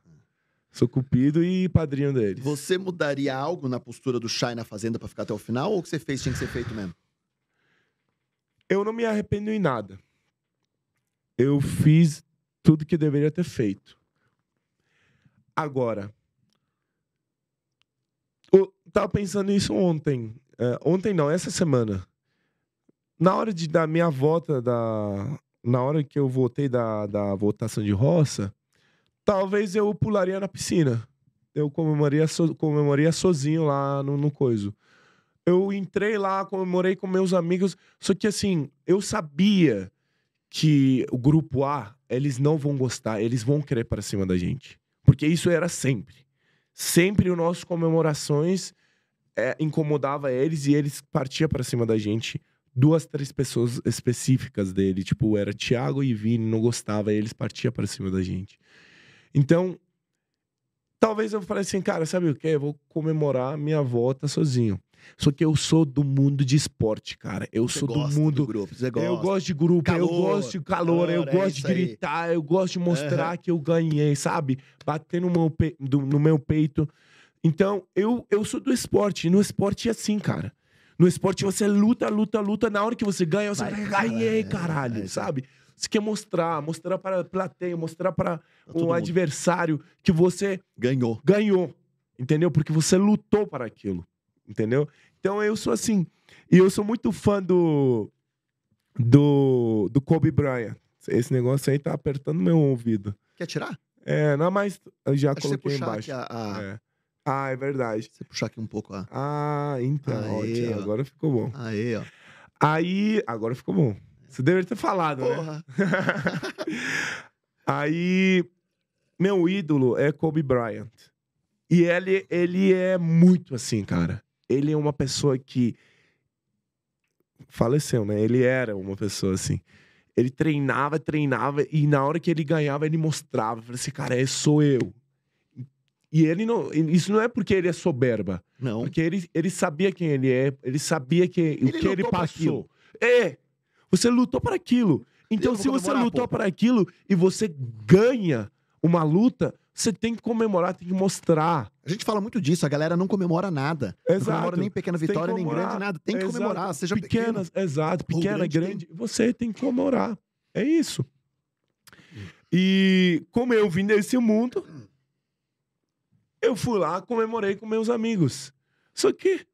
Sou cupido e padrinho dele. Você mudaria algo na postura do Shai na Fazenda para ficar até o final? Ou o que você fez tinha que ser feito mesmo? eu não me arrependo em nada. Eu fiz tudo que deveria ter feito. Agora, eu tava pensando nisso ontem. É, ontem não, essa semana. Na hora de dar minha volta da. Na hora que eu voltei da, da votação de roça, talvez eu pularia na piscina. Eu comemoraria, so, comemoraria sozinho lá no, no coiso eu entrei lá, comemorei com meus amigos. Só que assim, eu sabia que o grupo A, eles não vão gostar, eles vão querer para cima da gente. Porque isso era sempre. Sempre as nossas comemorações é, incomodava eles e eles partiam para cima da gente. Duas, três pessoas específicas dele, tipo, era Thiago e Vini, não gostava, e eles partiam para cima da gente. Então, talvez eu falei assim, cara, sabe o que? Eu vou comemorar minha volta sozinho. Só que eu sou do mundo de esporte, cara. Eu você sou do mundo. Do grupo, eu gosto de grupo, calor, eu gosto de calor, calor eu é gosto é de gritar, aí. eu gosto de mostrar uhum. que eu ganhei, sabe? Bater no meu, pe... no meu peito. Então, eu, eu sou do esporte. E no esporte é assim, cara. No esporte você luta, luta, luta. Na hora que você ganha, você vai, ganhei, é caralho, é, sabe? Você quer mostrar, mostrar para a plateia, mostrar para o adversário que você ganhou. Ganhou. Entendeu? Porque você lutou para aquilo entendeu? Então eu sou assim. E eu sou muito fã do. do, do Kobe Bryant. Esse negócio aí tá apertando meu ouvido. Quer tirar? É, não, mas eu já Acho coloquei você puxar embaixo. Aqui a, a... É. Ah, é verdade. Você puxar aqui um pouco a. Ah, então, Aê, ótimo. Ó. Agora ficou bom. Aí, ó. Aí, agora ficou bom. Você deveria ter falado, né? Porra. né? Aí, meu ídolo é Kobe Bryant. E ele, ele é muito assim, cara ele é uma pessoa que faleceu, né? Ele era uma pessoa assim. Ele treinava, treinava e na hora que ele ganhava, ele mostrava, falava assim, cara, é sou eu. E ele não, isso não é porque ele é soberba. Não. Porque ele, ele sabia quem ele é, ele sabia que, ele o que ele passou. É. Você lutou para aquilo. Então, se você lutou para aquilo e você ganha uma luta, você tem que comemorar, tem que mostrar. A gente fala muito disso, a galera não comemora nada. Exato. Não comemora nem pequena vitória, nem grande, nada. Tem que exato. comemorar, seja Pequenas, exato, pequena, grande. grande. Tem... Você tem que comemorar. É isso. Hum. E como eu vim desse mundo, hum. eu fui lá, comemorei com meus amigos. Só que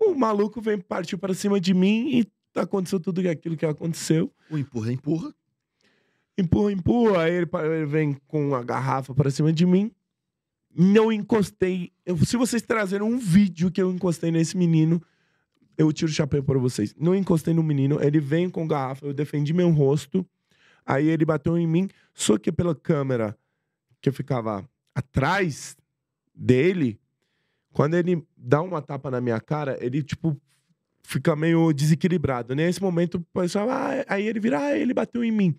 o maluco vem, partiu para cima de mim e aconteceu tudo aquilo que aconteceu. O empurra, empurra empurra, empurra. Aí ele, ele vem com a garrafa para cima de mim. Não encostei. Eu, se vocês trazerem um vídeo que eu encostei nesse menino, eu tiro o chapéu para vocês. Não encostei no menino, ele vem com garrafa, eu defendi meu rosto. Aí ele bateu em mim, só que pela câmera que eu ficava atrás dele, quando ele dá uma tapa na minha cara, ele tipo fica meio desequilibrado. Nesse né? momento, o pessoal, ah, aí ele vira, ah, ele bateu em mim.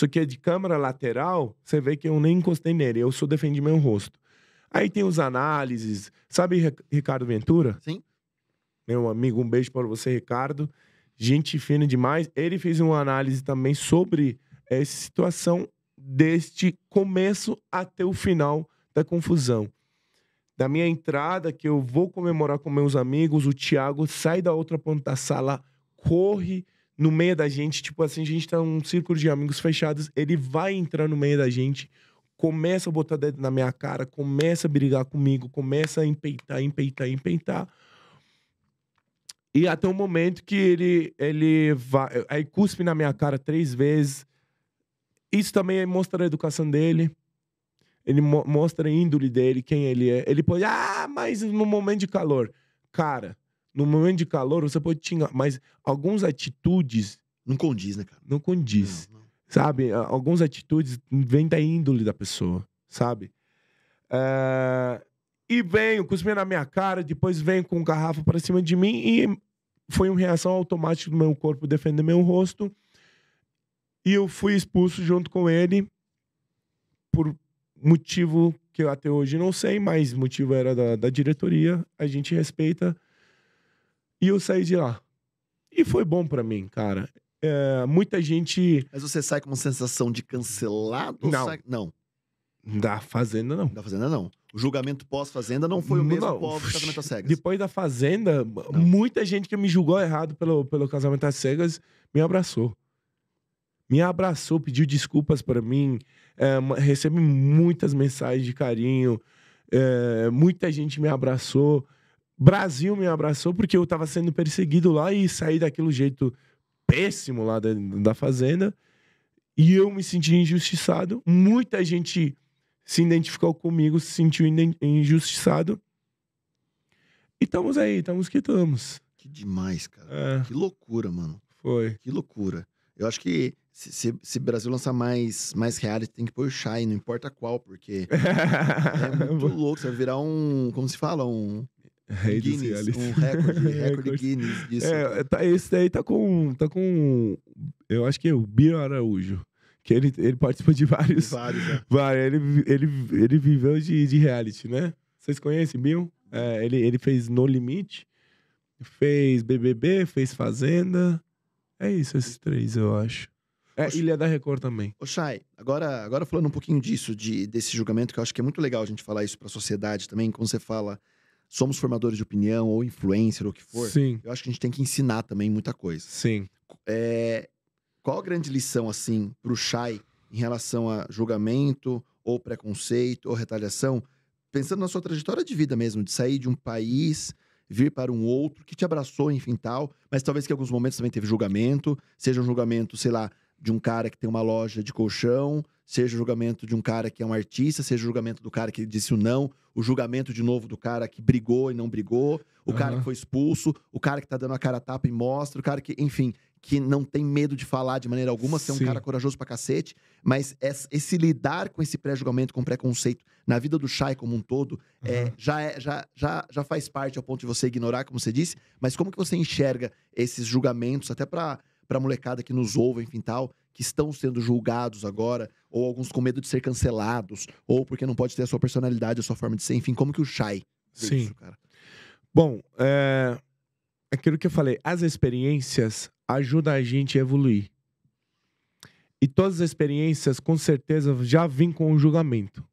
Só que de câmera lateral, você vê que eu nem encostei nele, eu só defendi meu rosto. Aí tem os análises. Sabe Ricardo Ventura? Sim. Meu amigo, um beijo para você, Ricardo. Gente fina demais. Ele fez uma análise também sobre essa situação deste começo até o final da confusão. Da minha entrada, que eu vou comemorar com meus amigos, o Thiago sai da outra ponta da sala, corre no meio da gente, tipo assim, a gente tá num círculo de amigos fechados, ele vai entrar no meio da gente, começa a botar dedo na minha cara, começa a brigar comigo, começa a empeitar, empeitar, empeitar. E até o momento que ele, ele vai. Aí cuspe na minha cara três vezes. Isso também mostra a educação dele. Ele mo mostra a índole dele, quem ele é. Ele pode. Ah, mas no momento de calor. Cara, no momento de calor, você pode tinha mas algumas atitudes. Não condiz, né, cara? Não condiz. Não, não. Sabe? Algumas atitudes vêm da índole da pessoa, sabe? É... E venho, cuspindo na minha cara, depois vem com garrafa para cima de mim e foi uma reação automática do meu corpo defender meu rosto. E eu fui expulso junto com ele por motivo que eu até hoje não sei, mas motivo era da, da diretoria. A gente respeita. E eu saí de lá. E foi bom para mim, cara. É, muita gente. Mas você sai com uma sensação de cancelado? Não. Sai... Não. Da Fazenda, não. Da Fazenda, não. O julgamento pós-Fazenda não foi o mesmo não. pós Casamento às Cegas. Depois da Fazenda, não. muita gente que me julgou errado pelo, pelo Casamento às Cegas me abraçou. Me abraçou, pediu desculpas para mim. É, recebi muitas mensagens de carinho. É, muita gente me abraçou. Brasil me abraçou porque eu tava sendo perseguido lá e saí daquele jeito péssimo lá da, da fazenda. E eu me senti injustiçado. Muita gente se identificou comigo, se sentiu injustiçado. E estamos aí, estamos que estamos. Que demais, cara. É. Que loucura, mano. Foi. Que loucura. Eu acho que se, se, se Brasil lançar mais, mais reality, tem que pôr o Shine, não importa qual, porque é muito louco. Você vai virar um. Como se fala? Um. Rei é, Guinness, um recorde, é, recorde Guinness disso. É, é, tá, esse daí tá com, tá com, eu acho que é o Biro Araújo. Que ele, ele participou de vários. vários, né? vários ele, ele, ele viveu de, de reality, né? Vocês conhecem Bill? É, ele, ele fez No Limite, fez BBB, fez Fazenda. É isso, esses três, eu acho. É, Ilha da Record também. Ô, Shai, agora, agora falando um pouquinho disso, de, desse julgamento, que eu acho que é muito legal a gente falar isso para a sociedade também, quando você fala somos formadores de opinião ou influencer ou o que for, Sim. eu acho que a gente tem que ensinar também muita coisa. Sim. É, qual a grande lição, assim, pro Shai em relação a julgamento ou preconceito ou retaliação? Pensando na sua trajetória de vida mesmo, de sair de um país, vir para um outro, que te abraçou, enfim, tal, mas talvez que em alguns momentos também teve julgamento, seja um julgamento, sei lá, de um cara que tem uma loja de colchão, seja o julgamento de um cara que é um artista, seja o julgamento do cara que disse o não, o julgamento de novo do cara que brigou e não brigou, o uhum. cara que foi expulso, o cara que tá dando a cara a tapa e mostra, o cara que, enfim, que não tem medo de falar de maneira alguma, ser Sim. um cara corajoso pra cacete, mas esse lidar com esse pré-julgamento, com preconceito na vida do Shai como um todo, uhum. é, já, é, já, já, já faz parte ao ponto de você ignorar, como você disse, mas como que você enxerga esses julgamentos, até para para a molecada que nos ouve, enfim, tal, que estão sendo julgados agora, ou alguns com medo de ser cancelados, ou porque não pode ter a sua personalidade, a sua forma de ser, enfim, como que o Shai Sim. Isso, cara? Bom, é... aquilo que eu falei, as experiências ajudam a gente a evoluir. E todas as experiências, com certeza, já vêm com o julgamento.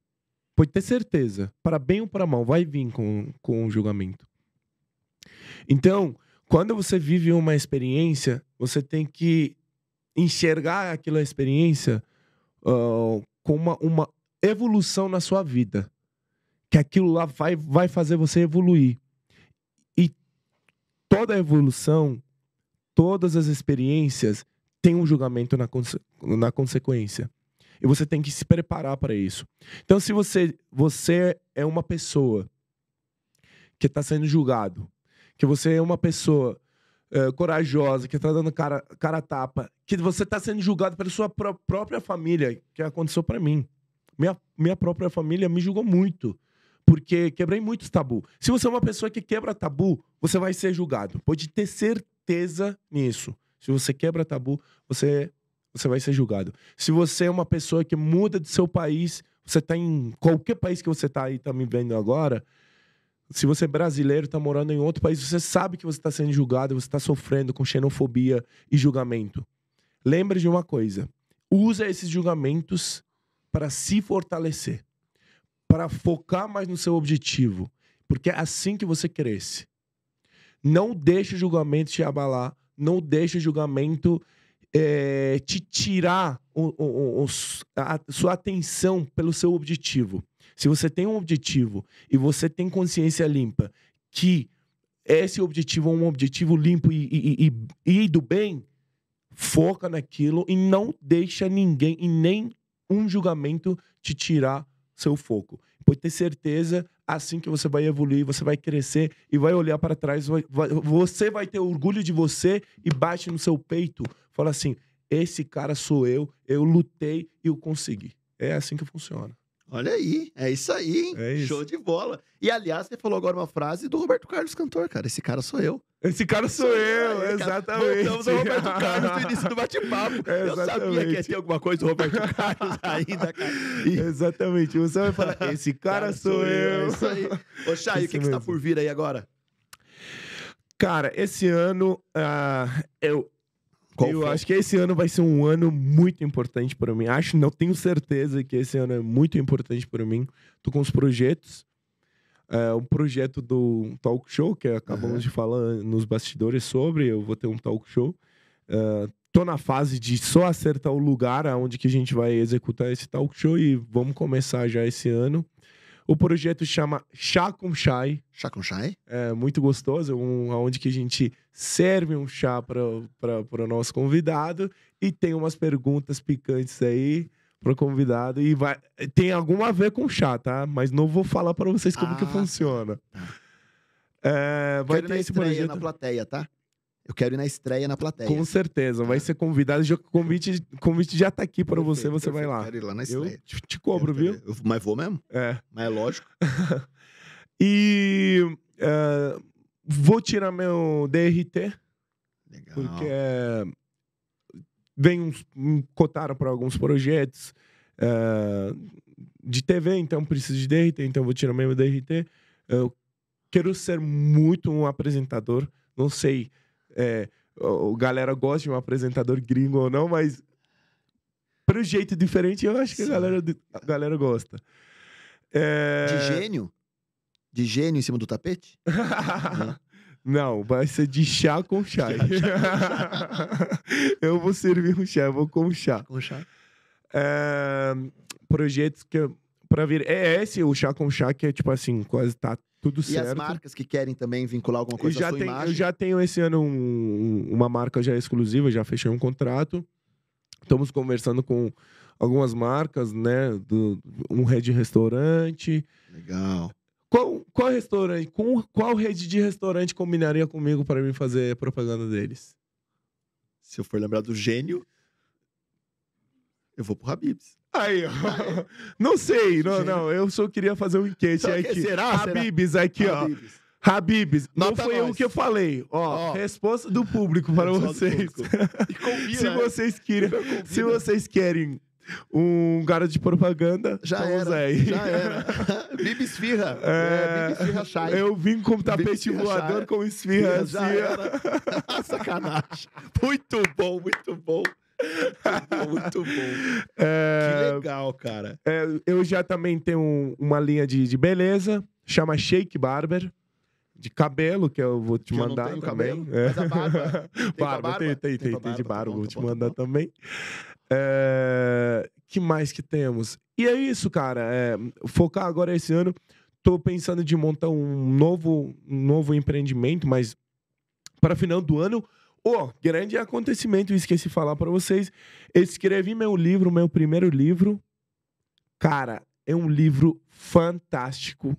Pode ter certeza, para bem ou para mal, vai vir com, com o julgamento. Então, quando você vive uma experiência, você tem que enxergar aquela experiência uh, com uma, uma evolução na sua vida. Que aquilo lá vai, vai fazer você evoluir. E toda evolução, todas as experiências, tem um julgamento na, conse na consequência. E você tem que se preparar para isso. Então, se você, você é uma pessoa que está sendo julgado que você é uma pessoa eh, corajosa, que tá dando cara, cara tapa, que você tá sendo julgado pela sua própria família, que aconteceu para mim. Minha, minha própria família me julgou muito, porque quebrei muitos tabu. Se você é uma pessoa que quebra tabu, você vai ser julgado. Pode ter certeza nisso. Se você quebra tabu, você, você vai ser julgado. Se você é uma pessoa que muda de seu país, você tá em qualquer país que você tá aí, tá me vendo agora, se você é brasileiro, está morando em outro país, você sabe que você está sendo julgado, você está sofrendo com xenofobia e julgamento. Lembre-se de uma coisa: usa esses julgamentos para se fortalecer, para focar mais no seu objetivo, porque é assim que você cresce. Não deixe o julgamento te abalar, não deixe o julgamento é, te tirar o, o, o, a sua atenção pelo seu objetivo. Se você tem um objetivo e você tem consciência limpa que esse objetivo é um objetivo limpo e, e, e, e do bem, foca naquilo e não deixa ninguém e nem um julgamento te tirar seu foco. Pode ter certeza, assim que você vai evoluir, você vai crescer e vai olhar para trás, vai, vai, você vai ter orgulho de você e bate no seu peito, fala assim: esse cara sou eu, eu lutei e eu consegui. É assim que funciona. Olha aí, é isso aí, hein? É isso. Show de bola. E aliás, você falou agora uma frase do Roberto Carlos cantor, cara. Esse cara sou eu. Esse cara sou eu, é, exatamente. Voltamos ao Roberto Carlos no início do bate-papo. É, eu sabia que ia ter alguma coisa do Roberto Carlos ainda, cara. E... Exatamente. Você vai falar, esse cara, cara sou, sou eu. eu. É isso aí. Ô, Chay, o que, que está por vir aí agora? Cara, esse ano uh, eu, qual eu foi? acho que esse ano vai ser um ano muito importante para mim. Acho, não tenho certeza que esse ano é muito importante para mim. Tô com os projetos. É, um projeto do talk show, que acabamos uhum. de falar nos bastidores sobre. Eu vou ter um talk show. Uh, tô na fase de só acertar o lugar aonde que a gente vai executar esse talk show e vamos começar já esse ano. O projeto chama Chá com Chai. Chá com Chai? É muito gostoso, um, onde que a gente serve um chá para o nosso convidado e tem umas perguntas picantes aí para o convidado e vai tem algum a ver com chá, tá? Mas não vou falar para vocês como ah. que funciona. Tá. É, vai Quero ter esse projeto na plateia, tá? Eu quero ir na estreia na plateia. Com certeza, vai ah. ser convidado. O convite, convite já tá aqui para você, você perfeito. vai lá. Eu quero ir lá na estreia. Eu te, te cobro, viu? Eu, mas vou mesmo. É. Mas é lógico. e uh, vou tirar meu DRT. Legal. Porque é, vem uns, cotaram para alguns projetos uh, de TV, então preciso de DRT, então vou tirar meu DRT. Eu quero ser muito um apresentador, não sei é, o galera gosta de um apresentador gringo ou não, mas para jeito diferente, eu acho que a galera, a galera gosta. É... De gênio? De gênio em cima do tapete? não, vai ser de chá com chá. eu vou servir um chá, eu vou com chá. Com chá. É... Projetos que para vir. É esse, o chá com chá, que é tipo assim, quase tá tudo e certo. as marcas que querem também vincular alguma coisa já à sua tem, imagem. Eu já tenho esse ano um, uma marca já exclusiva, já fechei um contrato. Estamos conversando com algumas marcas, né? Do, um rede restaurante. Legal. Qual, qual restaurante? Com qual rede de restaurante combinaria comigo para mim fazer propaganda deles? Se eu for lembrar do gênio, eu vou pro Habibs. Aí, ó. Não sei, não, não. Eu só queria fazer um enquete Será que será, será? Habibs aqui, ó. Habibs, não foi nós. eu que eu falei. Ó, resposta do público para Resposta vocês. combina, se né? vocês querem, se vocês querem um garoto de propaganda, Já era. Já era. Bibi esfirra. É, é, Bibi esfirra chai. Eu vim com tapete voador, com esfirra já assim, era. Sacanagem. Muito bom, muito bom. Muito bom. É... Que legal, cara. É, eu já também tenho uma linha de, de, beleza, chama Shake Barber. De cabelo, que eu vou te mandar eu também. Cabelo, é. Mas a barba. Tem barba, barba, tem, tem, tem, tem, de barba, tá vou tá te mandar tá também. É... Que mais que temos? E é isso, cara. É... Focar agora esse ano. Tô pensando de montar um novo, um novo empreendimento, mas para final do ano Oh, grande acontecimento, esqueci de falar para vocês. Escrevi meu livro, meu primeiro livro. Cara, é um livro fantástico.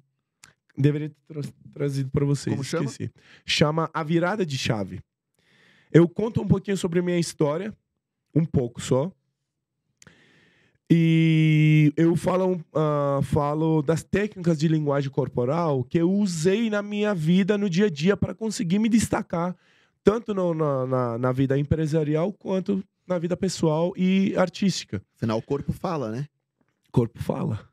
Deveria ter tra trazido para vocês. Como chama? Esqueci. Chama A Virada de Chave. Eu conto um pouquinho sobre minha história, um pouco só. E eu falo, uh, falo das técnicas de linguagem corporal que eu usei na minha vida, no dia a dia, para conseguir me destacar tanto no, na, na, na, vida empresarial quanto na vida pessoal e artística. Afinal, o corpo fala, né? Corpo fala.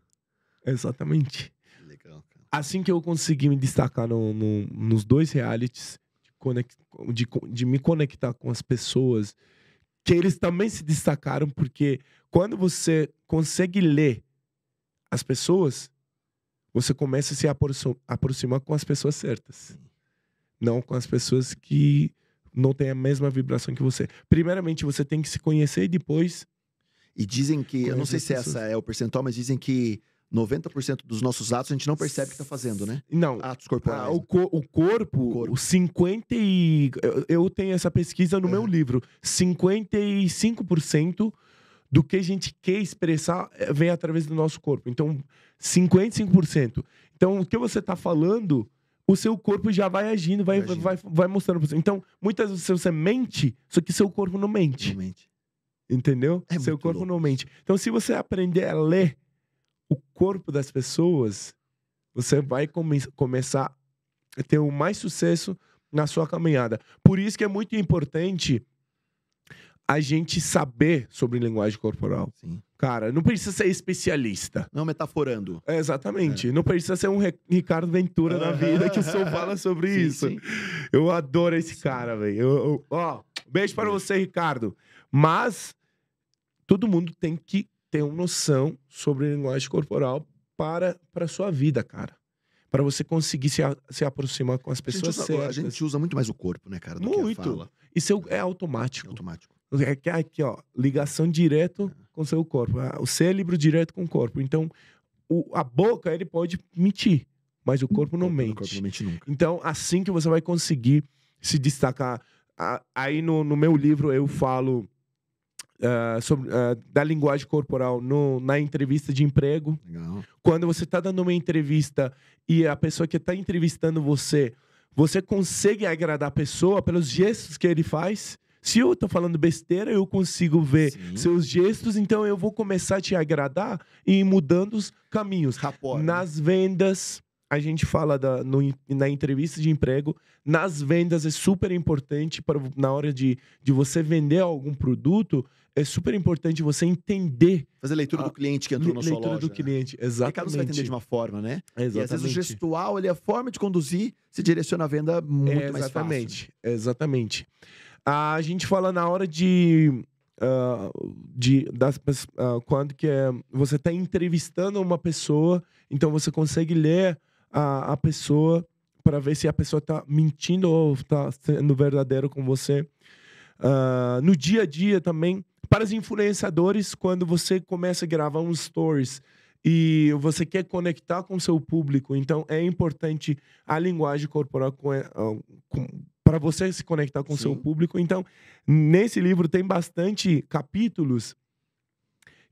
Exatamente. Legal. Assim que eu consegui me destacar no, no, nos dois realities, de, de me conectar com as pessoas, que eles também se destacaram, porque quando você consegue ler as pessoas, você começa a se aproximar com as pessoas certas. Não com as pessoas que não tem a mesma vibração que você. Primeiramente, você tem que se conhecer e depois. E dizem que, eu não sei se essa é o percentual, mas dizem que 90% dos nossos atos a gente não percebe que tá fazendo, né? Não. Atos corporais. Ah, o, co o, corpo, o corpo, 50 e... Eu, eu tenho essa pesquisa no é. meu livro. 55% do que a gente quer expressar eh, vem através do nosso corpo. Então, 55%. Então, o que você tá falando o seu corpo já vai agindo, vai, vai, vai, vai mostrando pra você. Então, muitas vezes você mente, só que seu corpo não mente. Não mente. Entendeu? É seu corpo louco. não mente. Então, se você aprender a ler o corpo das pessoas, você vai come começar a ter o um mais sucesso na sua caminhada. Por isso que é muito importante a gente saber sobre linguagem corporal. Sim. Cara, não precisa ser especialista. Não metaforando. É, exatamente. É. Não precisa ser um Ricardo Ventura da vida que só fala sobre sim, isso. Sim. Eu adoro esse cara, velho. Ó, beijo para você, Ricardo. Mas todo mundo tem que ter uma noção sobre linguagem corporal para para sua vida, cara para você conseguir se, a, se aproximar com as pessoas a gente usa, certas. A gente usa muito mais o corpo, né, cara? muito. E seu, é, é automático. É automático. Aqui, é aqui, ó, ligação direto é. com o seu corpo. Né? O cérebro direto com o corpo. Então, o, a boca, ele pode mentir, mas o corpo não, o corpo, mente. corpo não mente nunca. Então, assim que você vai conseguir se destacar. Aí, no, no meu livro, eu falo... Uh, sobre, uh, da linguagem corporal no, na entrevista de emprego. Legal. Quando você está dando uma entrevista e a pessoa que está entrevistando você, você consegue agradar a pessoa pelos gestos que ele faz se eu tô falando besteira, eu consigo ver Sim. seus gestos, então eu vou começar a te agradar e ir mudando os caminhos. Rapport, Nas né? vendas, a gente fala da, no, na entrevista de emprego, nas vendas é super importante para na hora de, de você vender algum produto, é super importante você entender. Fazer a leitura a, do cliente que entrou na sua loja. Leitura do né? cliente, exatamente. Cada um vai entender de uma forma, né? Exatamente. E às vezes o gestual, ele é a forma de conduzir, se direciona a venda muito é, mais fácil. Exatamente, né? exatamente. A gente fala na hora de. Uh, de das, uh, quando que é, você está entrevistando uma pessoa, então você consegue ler a, a pessoa para ver se a pessoa está mentindo ou está sendo verdadeiro com você. Uh, no dia a dia também, para os influenciadores, quando você começa a gravar uns stories e você quer conectar com seu público, então é importante a linguagem corporal com, com para você se conectar com o seu público. Então, nesse livro tem bastante capítulos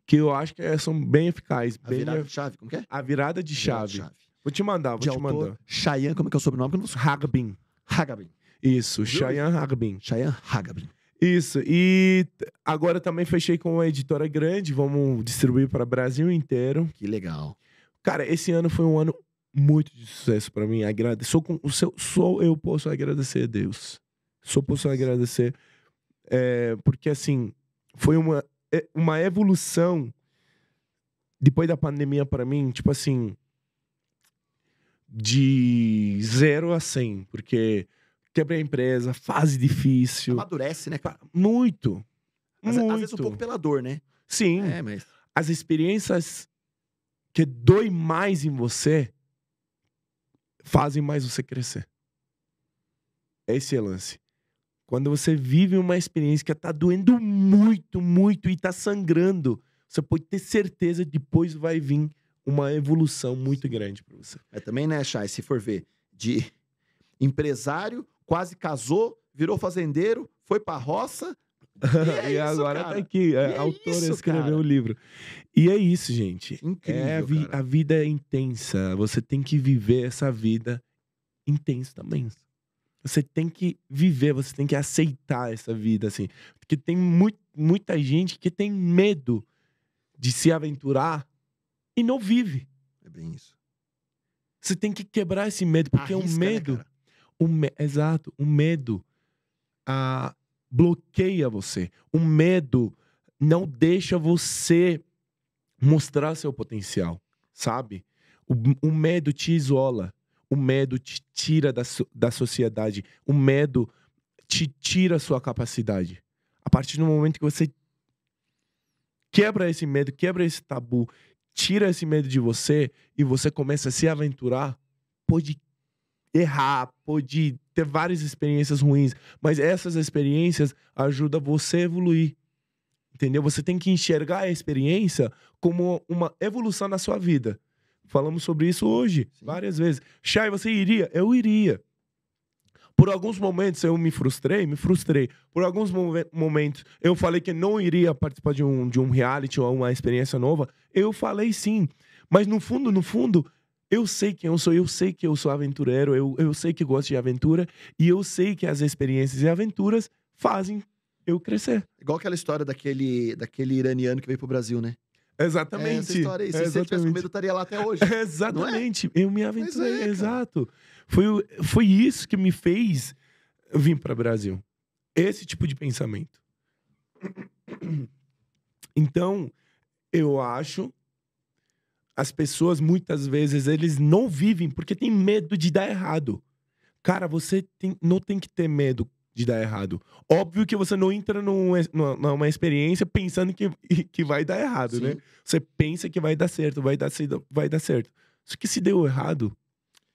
que eu acho que são bem eficazes. A bem virada de chave, como que é? A virada de, a virada chave. de chave. Vou te mandar, vou de te autor, mandar. Cheyenne, como é que é o sobrenome? Hagbin. Hagbin. Isso, Cheyenne Hagbin. Cheyenne Hagbin. Isso, e agora também fechei com uma editora grande, vamos distribuir para o Brasil inteiro. Que legal. Cara, esse ano foi um ano muito de sucesso para mim. Agrade... Só, com... Só eu posso agradecer a Deus. Só posso agradecer. É... Porque, assim, foi uma, é, uma evolução depois da pandemia para mim, tipo assim, de zero a cem porque quebrei a empresa, fase difícil. Amadurece, né, cara? Muito. Às, muito. às vezes um pouco pela dor, né? Sim. É, mas... As experiências que dói mais em você fazem mais você crescer. Esse é o lance. Quando você vive uma experiência que tá doendo muito, muito e tá sangrando, você pode ter certeza que depois vai vir uma evolução muito grande para você. É também, né, Chay, se for ver, de empresário, quase casou, virou fazendeiro, foi pra roça, E, é e isso, agora tá cara. tá aqui. É, autora é isso, escreveu cara. o livro. E é isso, gente. É, Incrível, é, a, vi cara. a vida é intensa. Você tem que viver essa vida intensa também. Você tem que viver, você tem que aceitar essa vida, assim. Porque tem muita gente que tem medo de se aventurar e não vive. É bem isso. Você tem que quebrar esse medo, porque Arrisca, o né, medo. Né, o me... Exato, o medo. Ah, bloqueia você. O medo não deixa você mostrar seu potencial, sabe? O, o medo te isola. O medo te tira da, da sociedade. O medo te tira a sua capacidade. A partir do momento que você quebra esse medo, quebra esse tabu, tira esse medo de você e você começa a se aventurar, pode errar, pode ter várias experiências ruins, mas essas experiências ajudam você a evoluir. Entendeu? Você tem que enxergar a experiência como uma evolução na sua vida. Falamos sobre isso hoje, Sim. várias vezes. Chay, você iria? Eu iria. Por alguns momentos eu me frustrei, me frustrei. Por alguns momentos eu falei que não iria participar de um, de um reality ou uma experiência nova. Eu falei sim. Mas no fundo, no fundo, eu sei quem eu sou, eu sei que eu sou aventureiro, eu, eu sei que gosto de aventura e eu sei que as experiências e aventuras fazem eu crescer. Igual aquela história daquele, daquele iraniano que veio pro Brasil, né? Exatamente. É essa história aí. Se exatamente. você tivesse comido, eu estaria lá até hoje. É? exatamente. É? Eu me aventurei, é, exato. Foi, foi isso que me fez vir para o Brasil. Esse tipo de pensamento. Então, eu acho as pessoas muitas vezes eles não vivem porque tem medo de dar errado. Cara, você tem, não tem que ter medo de dar errado. Óbvio que você não entra num, numa, experiência pensando que, que vai dar errado, né? Sim. né? Você pensa que vai dar certo, vai dar, vai dar certo. Só que se deu errado,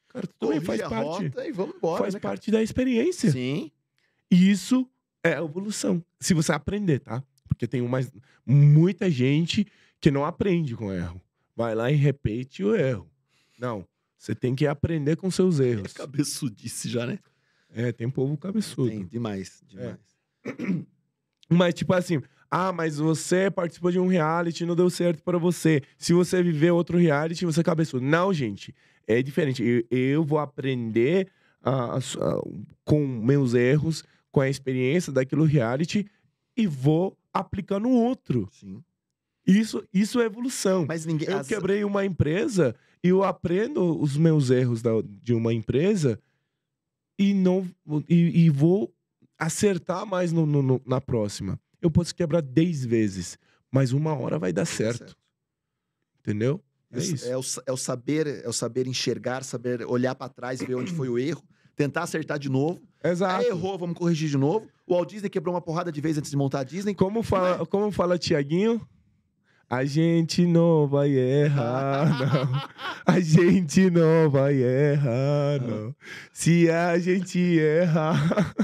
cara, tudo também faz parte. e vamos embora, faz né, parte da experiência. Sim. E isso é evolução. Se você aprender, tá? Porque tem mais muita gente que não aprende com erro vai lá e repete o erro. Não, você tem que aprender com seus é erros. É cabeçudice já, né? É, tem povo cabeçudo. Tem, demais, é. demais. É. Mas, tipo assim, ah, mas você participou de um reality não deu certo para você. Se você viver outro reality, você é cabeçudo. Não, gente, é diferente. Eu, eu vou aprender com meus erros, com a experiência daquilo reality e vou aplicando outro. Sim. Isso, isso é evolução. Mas ninguém. Eu as... quebrei uma empresa e eu aprendo os meus erros da, de uma empresa e não e, e vou acertar mais no, no, no, na próxima. Eu posso quebrar 10 vezes, mas uma hora vai dar certo. certo. Entendeu? É, isso. é, o, é o saber, é o saber enxergar, saber olhar para trás, ver onde foi o erro, tentar acertar de novo. Exato. Aí errou, vamos corrigir de novo. O Walt Disney quebrou uma porrada de vezes antes de montar a Disney. Como fala, é? como fala Tiaguinho? A gente não vai errar, não. A gente não vai errar, ah. não. Se a gente errar.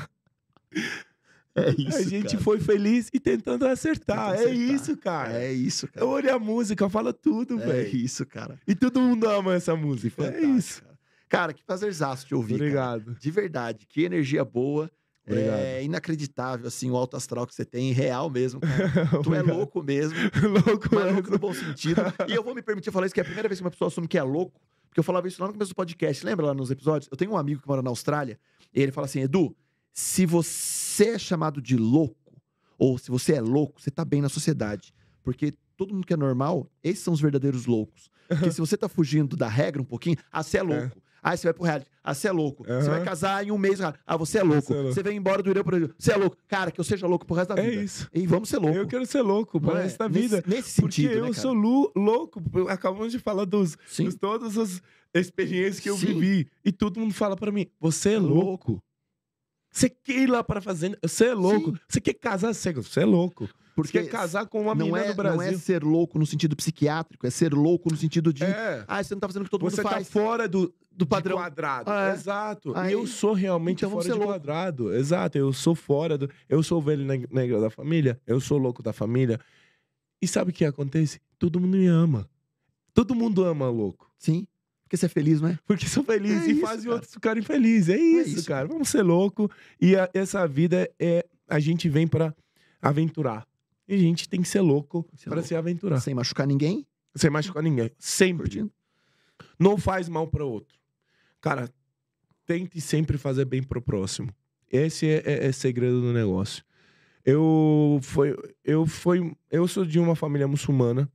É isso, a gente cara. foi feliz e tentando acertar. É acertar. É isso, cara. É isso, cara. Eu olho a música, fala tudo, é velho. É isso, cara. E todo mundo ama essa música. É, é isso. Cara, cara que prazerzaço te ouvir. Obrigado. Cara. De verdade, que energia boa. Obrigado. É inacreditável, assim, o alto astral que você tem, real mesmo. tu é louco mesmo. louco mas mesmo. louco no bom sentido. e eu vou me permitir falar isso, que é a primeira vez que uma pessoa assume que é louco, porque eu falava isso lá no começo do podcast. Lembra lá nos episódios? Eu tenho um amigo que mora na Austrália, e ele fala assim: Edu, se você é chamado de louco, ou se você é louco, você tá bem na sociedade. Porque todo mundo que é normal, esses são os verdadeiros loucos. Porque se você tá fugindo da regra um pouquinho, ah, você é, é. louco. É. Ah, você vai pro reality. Ah, você é louco. Uhum. Você vai casar em um mês. Ah, você é louco. Você, é louco. você vem embora do Irã pro Você é louco. Cara, que eu seja louco pro resto da é vida. É isso. E vamos ser louco. Eu quero ser louco pro é? resto da vida. Nesse, nesse porque né, eu né, sou louco. Acabamos de falar dos, Sim. dos todas as experiências que eu Sim. vivi. E todo mundo fala para mim, você é louco. Você quer ir lá pra fazenda, você é louco. Sim. Você quer casar cego, você é louco. É porque você quer casar com uma menina é, Brasil. Não é ser louco no sentido psiquiátrico, é ser louco no sentido de. É. Ah, você não tá fazendo o que todo você mundo tá faz. Você tá fora do do padrão. De quadrado, ah, é. exato. Aí, eu sou realmente então fora de é louco. quadrado, exato. Eu sou fora do... Eu sou o velho negro da família, eu sou louco da família. E sabe o que acontece? Todo mundo me ama. Todo mundo ama louco. Sim. Porque você é feliz, não é? Porque sou feliz é e isso, fazem cara. outros ficarem felizes. É, é isso, cara. Vamos ser louco. E a, essa vida é. A gente vem para aventurar. E a gente tem que ser louco para se aventurar. Sem machucar ninguém? Sem machucar ninguém. Sempre. Curtindo. Não faz mal para outro. Cara, tente sempre fazer bem pro próximo. Esse é, é, é segredo do negócio. Eu foi, eu foi, eu sou de uma família muçulmana.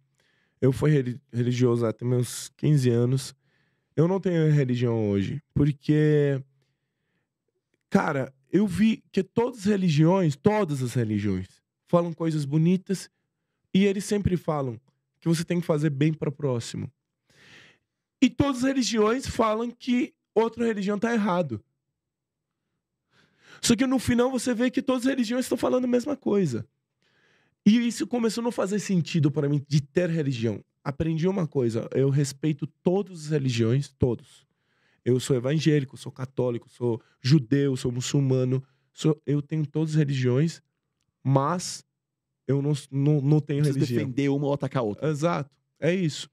Eu fui religioso até meus 15 anos. Eu não tenho religião hoje, porque cara, eu vi que todas as religiões, todas as religiões, falam coisas bonitas e eles sempre falam que você tem que fazer bem para o próximo. E todas as religiões falam que outra religião está errado. Só que no final você vê que todas as religiões estão falando a mesma coisa. E isso começou a não fazer sentido para mim de ter religião. Aprendi uma coisa, eu respeito todas as religiões, todos. Eu sou evangélico, sou católico, sou judeu, sou muçulmano, sou, eu tenho todas as religiões, mas eu não, não, não tenho Preciso religião. defender uma ou atacar a outra. Exato, é isso.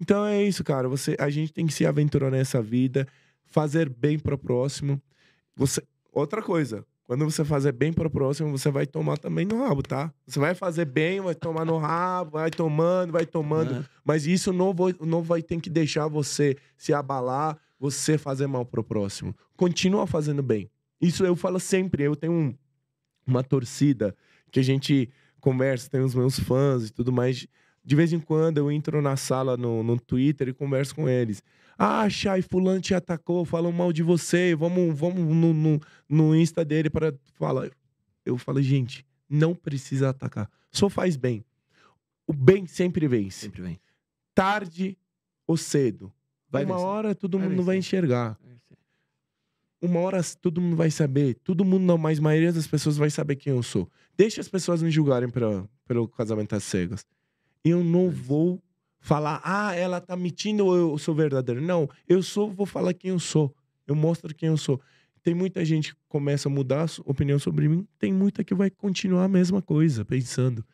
Então é isso, cara. Você, a gente tem que se aventurar nessa vida fazer bem para o próximo. Você, outra coisa, quando você fazer bem para o próximo, você vai tomar também no rabo, tá? Você vai fazer bem, vai tomar no rabo, vai tomando, vai tomando. Mas isso não vai, não vai ter que deixar você se abalar, você fazer mal para o próximo. Continua fazendo bem. Isso eu falo sempre. Eu tenho um, uma torcida que a gente conversa, tem os meus fãs e tudo mais. De vez em quando eu entro na sala no, no Twitter e converso com eles. Ah, Chay, fulano te atacou, falou mal de você, vamos, vamos no, no, no Insta dele para falar. Eu falei, gente, não precisa atacar. Só faz bem. O bem sempre vence. Sempre vem. Tarde ou cedo. Vai Uma vencer. hora todo vai mundo vencer. vai enxergar. Uma hora todo mundo vai saber. Todo mundo, não, mas a maioria das pessoas vai saber quem eu sou. Deixa as pessoas me julgarem pra, pelo casamento às cegas. Eu não vou falar, ah, ela tá mentindo ou eu sou verdadeiro. Não, eu sou, vou falar quem eu sou. Eu mostro quem eu sou. Tem muita gente que começa a mudar a opinião sobre mim, tem muita que vai continuar a mesma coisa, pensando.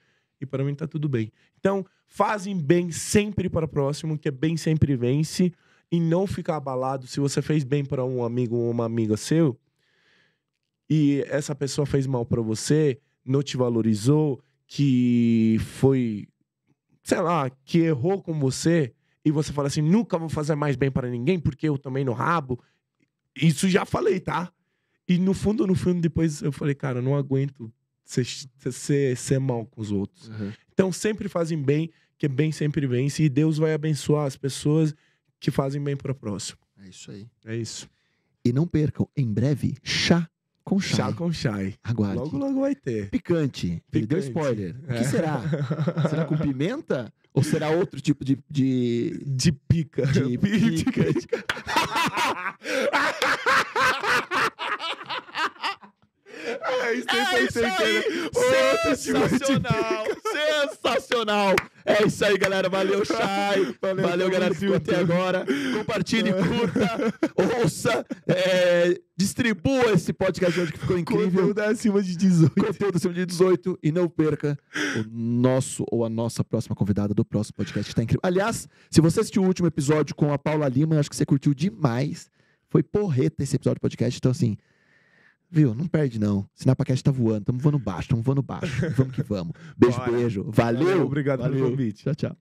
E para mim tá tudo bem. Então, fazem bem sempre para o próximo, que é bem sempre vence. E não ficar abalado se você fez bem para um amigo ou uma amiga seu e essa pessoa fez mal para você, não te valorizou, que foi sei lá, que errou com você e você fala assim, nunca vou fazer mais bem para ninguém porque eu também no rabo. Isso já falei, tá? E no fundo, no fundo, depois eu falei, cara, não aguento ser, ser, ser mal com os outros. Uhum. Então sempre fazem bem, que bem sempre vence e Deus vai abençoar as pessoas que fazem bem para o próximo. É isso aí. É isso. E não percam, em breve, chá com chá. Chá com chá. Aguarde. Logo, logo vai ter. Picante. Picante. deu spoiler. É. O que é. será? será com pimenta? Ou será outro tipo de. De, de pica. De pica. pica. É, isso aí, é isso aí. Sensacional! sensacional! É isso aí, galera. Valeu, Chay. Valeu, Valeu galera, que ficou até agora. Compartilhe, é. curta, ouça, é, distribua esse podcast hoje que ficou incrível. Conteúdo acima de 18. Conteúdo acima de 18. E não perca o nosso ou a nossa próxima convidada do próximo podcast, que tá incrível. Aliás, se você assistiu o último episódio com a Paula Lima, acho que você curtiu demais. Foi porreta esse episódio do podcast. Então, assim. Viu? Não perde, não. Sinapacast tá voando. Tamo voando baixo, tamo voando baixo. vamos que vamos. Beijo, Bora. beijo. Valeu. Obrigado Valeu. pelo convite. Tchau, tchau.